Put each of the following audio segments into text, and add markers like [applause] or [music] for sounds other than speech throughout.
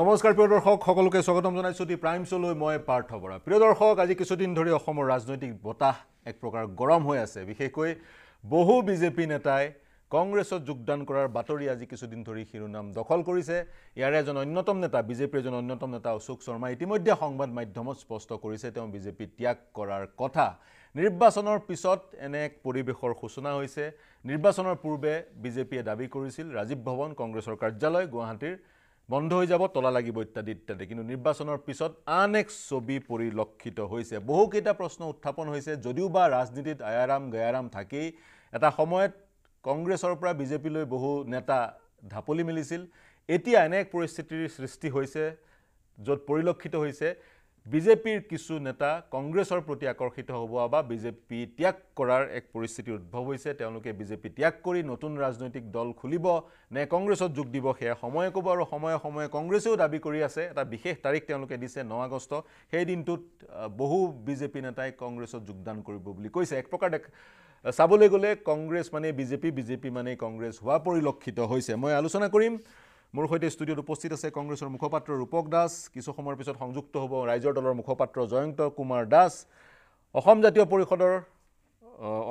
নমস্কাৰ প্ৰিয় দৰ্শক সকলোকে স্বাগতম জনাইছোঁ দি প্ৰাইমছলৈ মই পাৰ্থ বৰা প্ৰিয় দৰ্শক আজি কিছুদিন ধৰি অসমৰ ৰাজনৈতিক বতাহ এক প্ৰকাৰ গৰম হৈ আছে বিশেষকৈ বহু বিজেপি নেতাই কংগ্ৰেছত যোগদান কৰাৰ বাতৰি আজি কিছুদিন ধৰি শিৰোনাম দখল কৰিছে ইয়াৰে এজন অন্যতম নেতা বিজেপিৰ এজন অন্যতম নেতা অশোক শৰ্মাই ইতিমধ্যে সংবাদ মাধ্যমত স্পষ্ট কৰিছে তেওঁ বিজেপি ত্যাগ কৰাৰ কথা নিৰ্বাচনৰ পিছত এনে এক পৰিৱেশৰ সূচনা হৈছে নিৰ্বাচনৰ পূৰ্বে বিজেপিয়ে দাবী কৰিছিল ৰাজীৱ ভৱন কংগ্ৰেছৰ কাৰ্যালয় গুৱাহাটীৰ বন্ধ হৈ যাব তলা লাগিব ইত্যাদি ইত্যাদি কিন্তু নিৰ্বাচনৰ পিছত আন এক ছবি পৰিলক্ষিত হৈছে বহুকেইটা প্ৰশ্ন উত্থাপন হৈছে যদিও বা ৰাজনীতিত আয়াৰাম গয়াৰাম থাকেই এটা সময়ত কংগ্ৰেছৰ পৰা বিজেপিলৈ বহু নেতা ঢাপলি মেলিছিল এতিয়া এনে এক পৰিস্থিতিৰ সৃষ্টি হৈছে য'ত পৰিলক্ষিত হৈছে বিজেপিৰ কিছু নেতা কংগ্ৰেছৰ প্ৰতি আকৰ্ষিত হ'ব বা বিজেপি ত্যাগ কৰাৰ এক পৰিস্থিতি উদ্ভৱ হৈছে তেওঁলোকে বিজেপি ত্যাগ কৰি নতুন ৰাজনৈতিক দল খুলিব নে কংগ্ৰেছত যোগ দিব সেয়া সময়ে ক'ব আৰু সময়ে সময়ে কংগ্ৰেছেও দাবী কৰি আছে এটা বিশেষ তাৰিখ তেওঁলোকে দিছে ন আগষ্ট সেই দিনটোত বহু বিজেপি নেতাই কংগ্ৰেছত যোগদান কৰিব বুলি কৈছে এক প্ৰকাৰ দেখ চাবলৈ গ'লে কংগ্ৰেছ মানে বিজেপি বিজেপি মানে কংগ্ৰেছ হোৱা পৰিলক্ষিত হৈছে মই আলোচনা কৰিম মোৰ সৈতে ষ্টুডিঅ'ত উপস্থিত আছে কংগ্ৰেছৰ মুখপাত্ৰ ৰূপক দাস কিছু সময়ৰ পিছত সংযুক্ত হ'ব ৰাইজৰ দলৰ মুখপাত্ৰ জয়ন্ত কুমাৰ দাস অসম জাতীয় পৰিষদৰ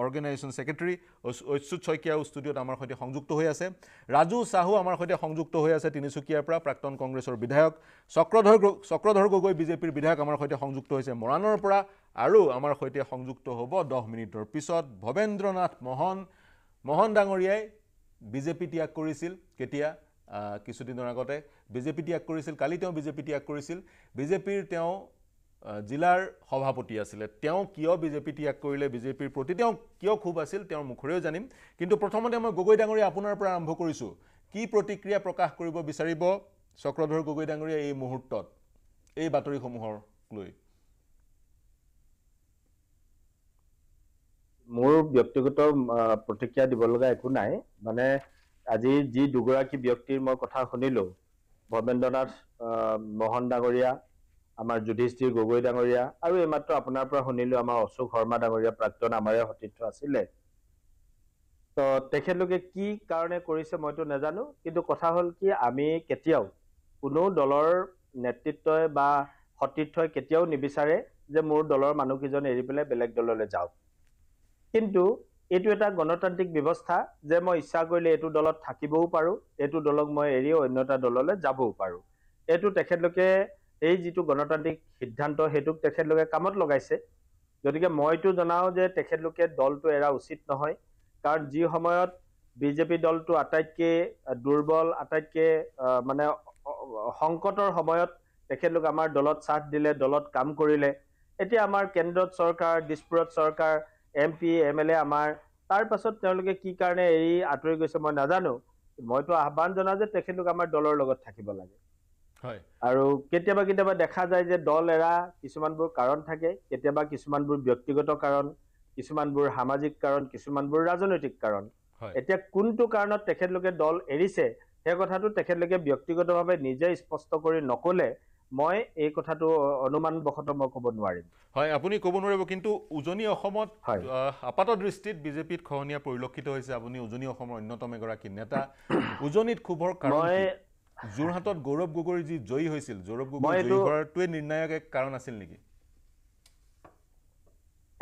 অৰ্গেনাইজেশ্যন ছেক্ৰেটেৰী অচ্যুত শইকীয়াও ষ্টুডিঅ'ত আমাৰ সৈতে সংযুক্ত হৈ আছে ৰাজু চাহু আমাৰ সৈতে সংযুক্ত হৈ আছে তিনিচুকীয়াৰ পৰা প্ৰাক্তন কংগ্ৰেছৰ বিধায়ক চক্ৰধৰ চক্ৰধৰ গগৈ বিজেপিৰ বিধায়ক আমাৰ সৈতে সংযুক্ত হৈছে মৰাণৰ পৰা আৰু আমাৰ সৈতে সংযুক্ত হ'ব দহ মিনিটৰ পিছত ভৱেন্দ্ৰনাথ মহন মহন ডাঙৰীয়াই বিজেপি ত্যাগ কৰিছিল কেতিয়া কিছুদিনৰ আগতে বিজেপি ত্যাগ কৰিছিল কালি তেওঁ বিজেপি ত্যাগ কৰিছিল বিজেপিৰ তেওঁ জিলাৰ সভাপতি আছিলে তেওঁ কিয় বিজেপি ত্যাগ কৰিলে বিজেপিৰ প্ৰতি তেওঁ কিয় খুব আছিল তেওঁৰ মুখৰেও জানিম কিন্তু প্ৰথমতে মই গগৈ ডাঙৰীয়া আপোনাৰ পৰা আৰম্ভ কৰিছোঁ কি প্ৰতিক্ৰিয়া প্ৰকাশ কৰিব বিচাৰিব চক্ৰধৰ গগৈ ডাঙৰীয়া এই মুহূৰ্তত এই বাতৰিসমূহক লৈ মোৰ ব্যক্তিগত প্ৰতিক্ৰিয়া দিব লগা একো নাই মানে আজি যি দুগৰাকী ব্যক্তিৰ মই কথা শুনিলোঁ ভৱেন্দ্ৰনাথ মোহন ডাঙৰীয়া আমাৰ যুধিষ্ঠিৰ গগৈ ডাঙৰীয়া আৰু এইমাত্ৰ আপোনাৰ পৰা শুনিলো আমাৰ অশোক শৰ্মা ডাঙৰীয়া প্ৰাক্তন আমাৰে সতীৰ্থ আছিলে তো তেখেতলোকে কি কাৰণে কৰিছে মইতো নাজানো কিন্তু কথা হ'ল কি আমি কেতিয়াও কোনো দলৰ নেতৃত্বই বা সতীৰ্থই কেতিয়াও নিবিচাৰে যে মোৰ দলৰ মানুহকেইজন এৰি পেলাই বেলেগ দললৈ যাওক কিন্তু এইটো এটা গণতান্ত্ৰিক ব্যৱস্থা যে মই ইচ্ছা কৰিলে এইটো দলত থাকিবও পাৰোঁ এইটো দলক মই এৰি অন্য এটা দললৈ যাবও পাৰোঁ এইটো তেখেতলোকে এই যিটো গণতান্ত্ৰিক সিদ্ধান্ত সেইটোক তেখেতলোকে কামত লগাইছে গতিকে মইতো জনাওঁ যে তেখেতলোকে দলটো এৰা উচিত নহয় কাৰণ যি সময়ত বিজেপি দলটো আটাইতকৈ দুৰ্বল আটাইতকৈ মানে সংকটৰ সময়ত তেখেতলোক আমাৰ দলত চাথ দিলে দলত কাম কৰিলে এতিয়া আমাৰ কেন্দ্ৰত চৰকাৰ দিছপুৰত চৰকাৰ M P M L A আমাৰ তাৰ পাছত তেওঁলোকে কি কাৰণে এৰি আঁতৰি গৈছে মই নাজানো মইতো আহ্বান জনাওঁ যে তেখেতলোক আমাৰ দলৰ লগত থাকিব লাগে আৰু কেতিয়াবা কেতিয়াবা দেখা যায় যে দল এৰা কিছুমানবোৰ কাৰণ থাকে কেতিয়াবা কিছুমানবোৰ ব্যক্তিগত কাৰণ কিছুমানবোৰ সামাজিক কাৰণ কিছুমানবোৰ ৰাজনৈতিক কাৰণ এতিয়া কোনটো কাৰণত তেখেতলোকে দল এৰিছে সেই কথাটো তেখেতলোকে ব্যক্তিগতভাৱে নিজে স্পষ্ট কৰি নক'লে মই এই কথাটো অনুমান অনুমানবশতঃ মই ক'ব নোৱাৰিম হয় আপুনি ক'ব নোৱাৰিব কিন্তু উজনি অসমত আপাত দৃষ্টিত বিজেপিত খহনীয়া পৰিলক্ষিত হৈছে আপুনি উজনি অসমৰ অন্যতম এগৰাকী নেতা উজনিত ক্ষোভৰ কাৰণ যোৰহাটত গৌৰৱ গগৈ যি জয়ী হৈছিল যৌৰৱ গগৈ জয়ী নিৰ্ণায়ক এক কাৰণ আছিল নেকি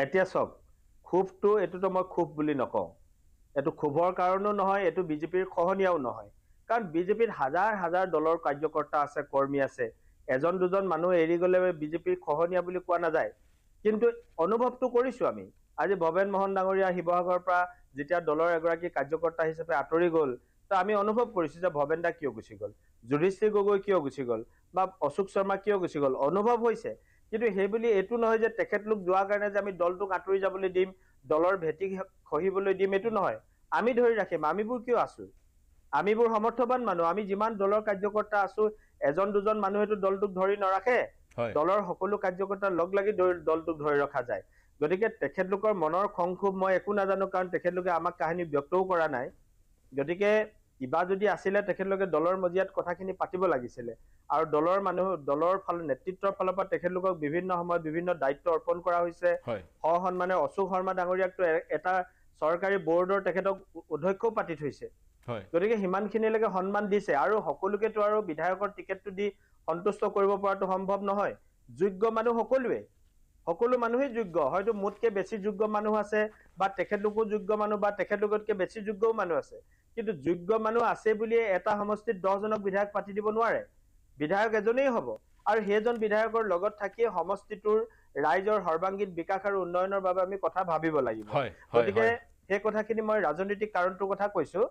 এতিয়া চাওক ক্ষোভটো এইটোতো মই ক্ষোভ বুলি নকওঁ এইটো ক্ষোভৰ কাৰণেও নহয় এইটো বিজেপিৰ খহনীয়াও নহয় কাৰণ বিজেপিত হাজাৰ হাজাৰ দলৰ কাৰ্যকৰ্তা আছে কৰ্মী আছে এজন দুজন মানুহ এৰি গ'লে বিজেপিৰ খহনীয়া বুলি কোৱা নাযায় কিন্তু অনুভৱটো কৰিছো আমি আজি ভৱেন মোহন ডাঙৰীয়া শিৱসাগৰৰ পৰা যেতিয়া দলৰ এগৰাকী কাৰ্যকৰ্তা হিচাপে আঁতৰি গ'ল তো আমি অনুভৱ কৰিছো যে ভৱেন দা কিয় গুচি গ'ল যুধিষ্ঠিৰ গগৈ কিয় গুচি গ'ল বা অশোক শৰ্মা কিয় গুচি গ'ল অনুভৱ হৈছে কিন্তু সেই বুলি এইটো নহয় যে তেখেতলোক যোৱাৰ কাৰণে যে আমি দলটোক আঁতৰি যাবলৈ দিম দলৰ ভেটি খহিবলৈ দিম এইটো নহয় আমি ধৰি ৰাখিম আমিবোৰ কিয় আছো আমিবোৰ সমৰ্থবান মানুহ আমি যিমান দলৰ কাৰ্যকৰ্তা আছো এজন দুজন মানুহেতো দলটোক ধৰি নৰাখে দলৰ সকলো কাৰ্যকৰ্তাৰ লগ লাগি দলটোক ধৰি ৰখা যায় গতিকে তেখেতলোকৰ মনৰ সংক্ষোভ মই একো নাজানো কাৰণ তেখেতলোকে আমাক কাহিনী ব্যক্তও কৰা নাই গতিকে কিবা যদি আছিলে তেখেতলোকে দলৰ মজিয়াত কথাখিনি পাতিব লাগিছিলে আৰু দলৰ মানুহ দলৰ ফালে নেতৃত্বৰ ফালৰ পৰা তেখেতলোকক বিভিন্ন সময়ত বিভিন্ন দায়িত্ব অৰ্পণ কৰা হৈছে সসন্মানে অশোক শৰ্মা ডাঙৰীয়াকতো এটা চৰকাৰী বৰ্ডৰ তেখেতক অধ্যক্ষও পাতি থৈছে গতিকে সিমানখিনিলৈকে সন্মান দিছে আৰু সকলোকেতো আৰু বিধায়কৰ টিকেটটো দি সন্তুষ্ট কৰিব পৰাটো সম্ভৱ নহয় যোগ্য মানুহ সকলোৱে সকলো মানুহেই যোগ্য হয়তো মোতকৈ বেছি যোগ্য মানুহ আছে বা তেখেতলোকো যোগ্য মানুহ বা তেখেতলোকতকৈ বেছি যোগ্যও মানুহ আছে কিন্তু যোগ্য মানুহ আছে বুলিয়ে এটা সমষ্টিত দহজনক বিধায়ক পাতি দিব নোৱাৰে বিধায়ক এজনেই হ'ব আৰু সেইজন বিধায়কৰ লগত থাকি সমষ্টিটোৰ ৰাইজৰ সৰ্বাংগীন বিকাশ আৰু উন্নয়নৰ বাবে আমি কথা ভাবিব লাগিব গতিকে সেই কথাখিনি মই ৰাজনৈতিক কাৰণটোৰ কথা কৈছো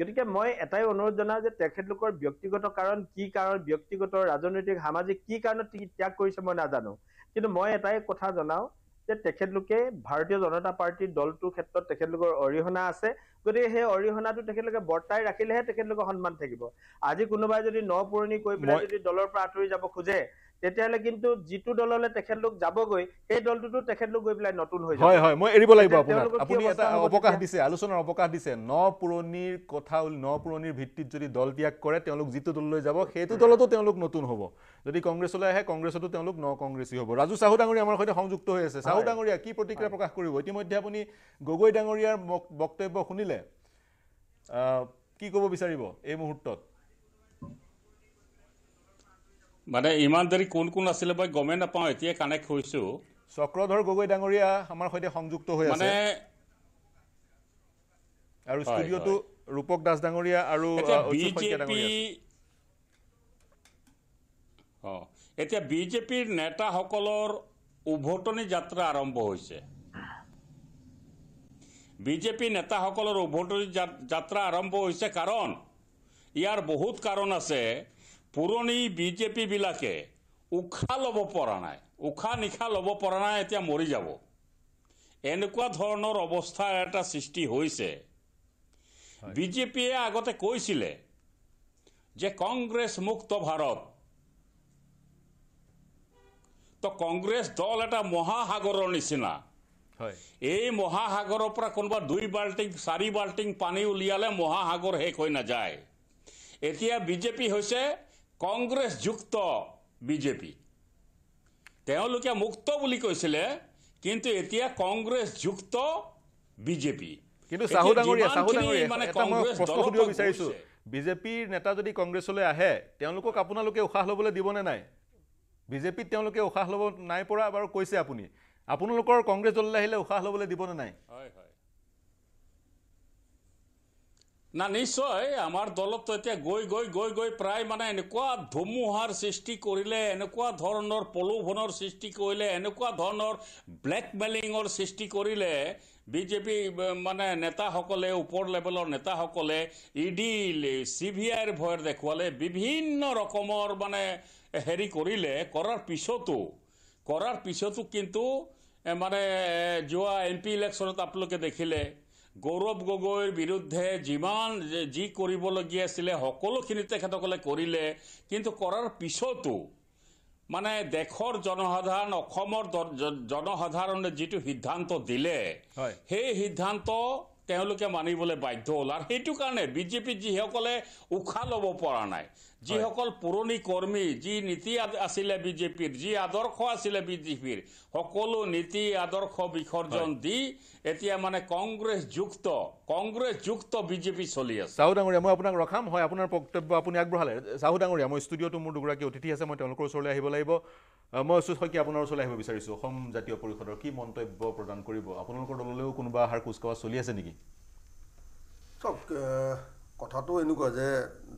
গতিকে মই এটাই অনুৰোধ জনাও যে তেখেতলোকৰ ব্যক্তিগত কাৰণ কি কাৰণ ব্যক্তিগত ৰাজনৈতিক সামাজিক কি কাৰণত ত্যাগ কৰিছে মই নাজানো কিন্তু মই এটাই কথা জনাও যে তেখেতলোকে ভাৰতীয় জনতা পাৰ্টিৰ দলটোৰ ক্ষেত্ৰত তেখেতলোকৰ অৰিহণা আছে গতিকে সেই অৰিহণাটো তেখেতলোকে বৰ্তাই ৰাখিলেহে তেখেতলোকৰ সন্মান থাকিব আজি কোনোবাই যদি ন পুৰণি কৈ পেলাই যদি দলৰ পৰা আঁতৰি যাব খোজে তেতিয়াহলে কিন্তু যিটো দললে তেখেতলোক যাবগৈ সেই দলটোতো তেখেতলোক গৈ পেলাই নতুন হৈ যায় হয় হয় মই এৰিব লাগিব আপোনাক আপুনি এটা অৱকাশ দিছে আলোচনাৰ অৱকাশ দিছে ন পুৰণিৰ কথা ন পুৰণিৰ ভিত্তিত যদি দল ত্যাগ কৰে তেওঁলোক যিটো দললৈ যাব সেইটো দলতো তেওঁলোক নতুন হ'ব যদি কংগ্ৰেছলৈ আহে কংগ্ৰেছতো তেওঁলোক ন কংগ্ৰেছী হ'ব ৰাজু চাহু ডাঙৰীয়া আমাৰ সৈতে সংযুক্ত হৈ আছে চাহু ডাঙৰীয়া কি প্ৰতিক্ৰিয়া প্ৰকাশ কৰিব ইতিমধ্যে আপুনি গগৈ ডাঙৰীয়াৰ বক্তব্য শুনিলে কি ক'ব বিচাৰিব এই মুহূৰ্তত মানে ইমান দেৰি কোন কোন আছিলে মই গমেই নাপাওঁ এতিয়া কানেক্ট হৈছোঁ চক্ৰধৰ গগৈ ডাঙৰীয়া আমাৰ সৈতে সংযুক্ত হৈ আছে আৰু ষ্টুডিঅ'টো ৰূপক দাস ডাঙৰীয়া আৰু এতিয়া বিজেপিৰ নেতাসকলৰ উভতনি যাত্ৰা আৰম্ভ হৈছে বিজেপি নেতাসকলৰ উভতনি যাত্ৰা আৰম্ভ হৈছে কাৰণ ইয়াৰ বহুত কাৰণ আছে পুৰণি বিজেপিবিলাকে উশাহ ল'ব পৰা নাই উশাহ নিশাহ ল'ব পৰা নাই এতিয়া মৰি যাব এনেকুৱা ধৰণৰ অৱস্থা এটা সৃষ্টি হৈছে বিজেপিয়ে আগতে কৈছিলে যে কংগ্ৰেছ মুক্ত ভাৰত তো কংগ্ৰেছ দল এটা মহাসাগৰৰ নিচিনা এই মহাসাগৰৰ পৰা কোনোবা দুই বাল্টিং চাৰি বাল্টিং পানী উলিয়ালে মহাসাগৰ শেষ হৈ নাযায় এতিয়া বিজেপি হৈছে কংগ্ৰেছ যুক্ত বিজেপি তেওঁলোকে মুক্ত বুলি কৈছিলে কিন্তু এতিয়া কংগ্ৰেছ যুক্ত বিজেপি কিন্তু চাহু ডাঙৰীয়া চাহু ডাঙৰীয়া বিজেপিৰ নেতা যদি কংগ্ৰেছলৈ আহে তেওঁলোকক আপোনালোকে উশাহ ল'বলৈ দিবনে নাই বিজেপিত তেওঁলোকে উশাহ ল'ব নাই পৰা বাৰু কৈছে আপুনি আপোনালোকৰ কংগ্ৰেছ দললৈ আহিলে উশাহ ল'বলৈ দিবনে নাই হয় হয় না নিশ্চয় আমাৰ দলততো এতিয়া গৈ গৈ গৈ গৈ প্ৰায় মানে এনেকুৱা ধুমুহাৰ সৃষ্টি কৰিলে এনেকুৱা ধৰণৰ প্ৰলোভনৰ সৃষ্টি কৰিলে এনেকুৱা ধৰণৰ ব্লেকমেইলিঙৰ সৃষ্টি কৰিলে বিজেপি মানে নেতাসকলে ওপৰ লেভেলৰ নেতাসকলে ই ডি চি বি আইৰ ভয়ৰ দেখুৱালে বিভিন্ন ৰকমৰ মানে হেৰি কৰিলে কৰাৰ পিছতো কৰাৰ পিছতো কিন্তু মানে যোৱা এম পি ইলেকশ্যনত আপোনালোকে দেখিলে গৌৰৱ গগৈৰ বিৰুদ্ধে যিমান যি কৰিবলগীয়া আছিলে সকলোখিনি তেখেতসকলে কৰিলে কিন্তু কৰাৰ পিছতো মানে দেশৰ জনসাধাৰণ অসমৰ জনসাধাৰণে যিটো সিদ্ধান্ত দিলে সেই সিদ্ধান্ত তেওঁলোকে মানিবলৈ বাধ্য হ'ল আৰু সেইটো কাৰণে বিজেপিত যিসকলে উশাহ ল'ব পৰা নাই যিসকল পুৰণি কৰ্মী যি নীতি আছিলে বিজেপিৰ যি আদৰ্শ আছিলে বিজেপিৰ সকলো নীতি আদৰ্শ বিসৰ্জন দি এতিয়া মানে কংগ্ৰেছ যুক্ত কংগ্ৰেছ যুক্ত বিজেপি চলি আছে চাহু ডাঙৰীয়া মই আপোনাক ৰখাম হয় আপোনাৰ বক্তব্য আপুনি আগবঢ়ালে চাহু ডাঙৰীয়া মই ষ্টুডিঅ'টো মোৰ দুগৰাকী অতিথি আছে মই তেওঁলোকৰ ওচৰলৈ আহিব লাগিব মই অচুচ শইকীয়া আপোনাৰ ওচৰলৈ আহিব বিচাৰিছোঁ অসম জাতীয় পৰিষদৰ কি মন্তব্য প্ৰদান কৰিব আপোনালোকৰ দললৈও কোনোবা আহাৰ কুচকাৱা চলি আছে নেকি কথাটো এনেকুৱা যে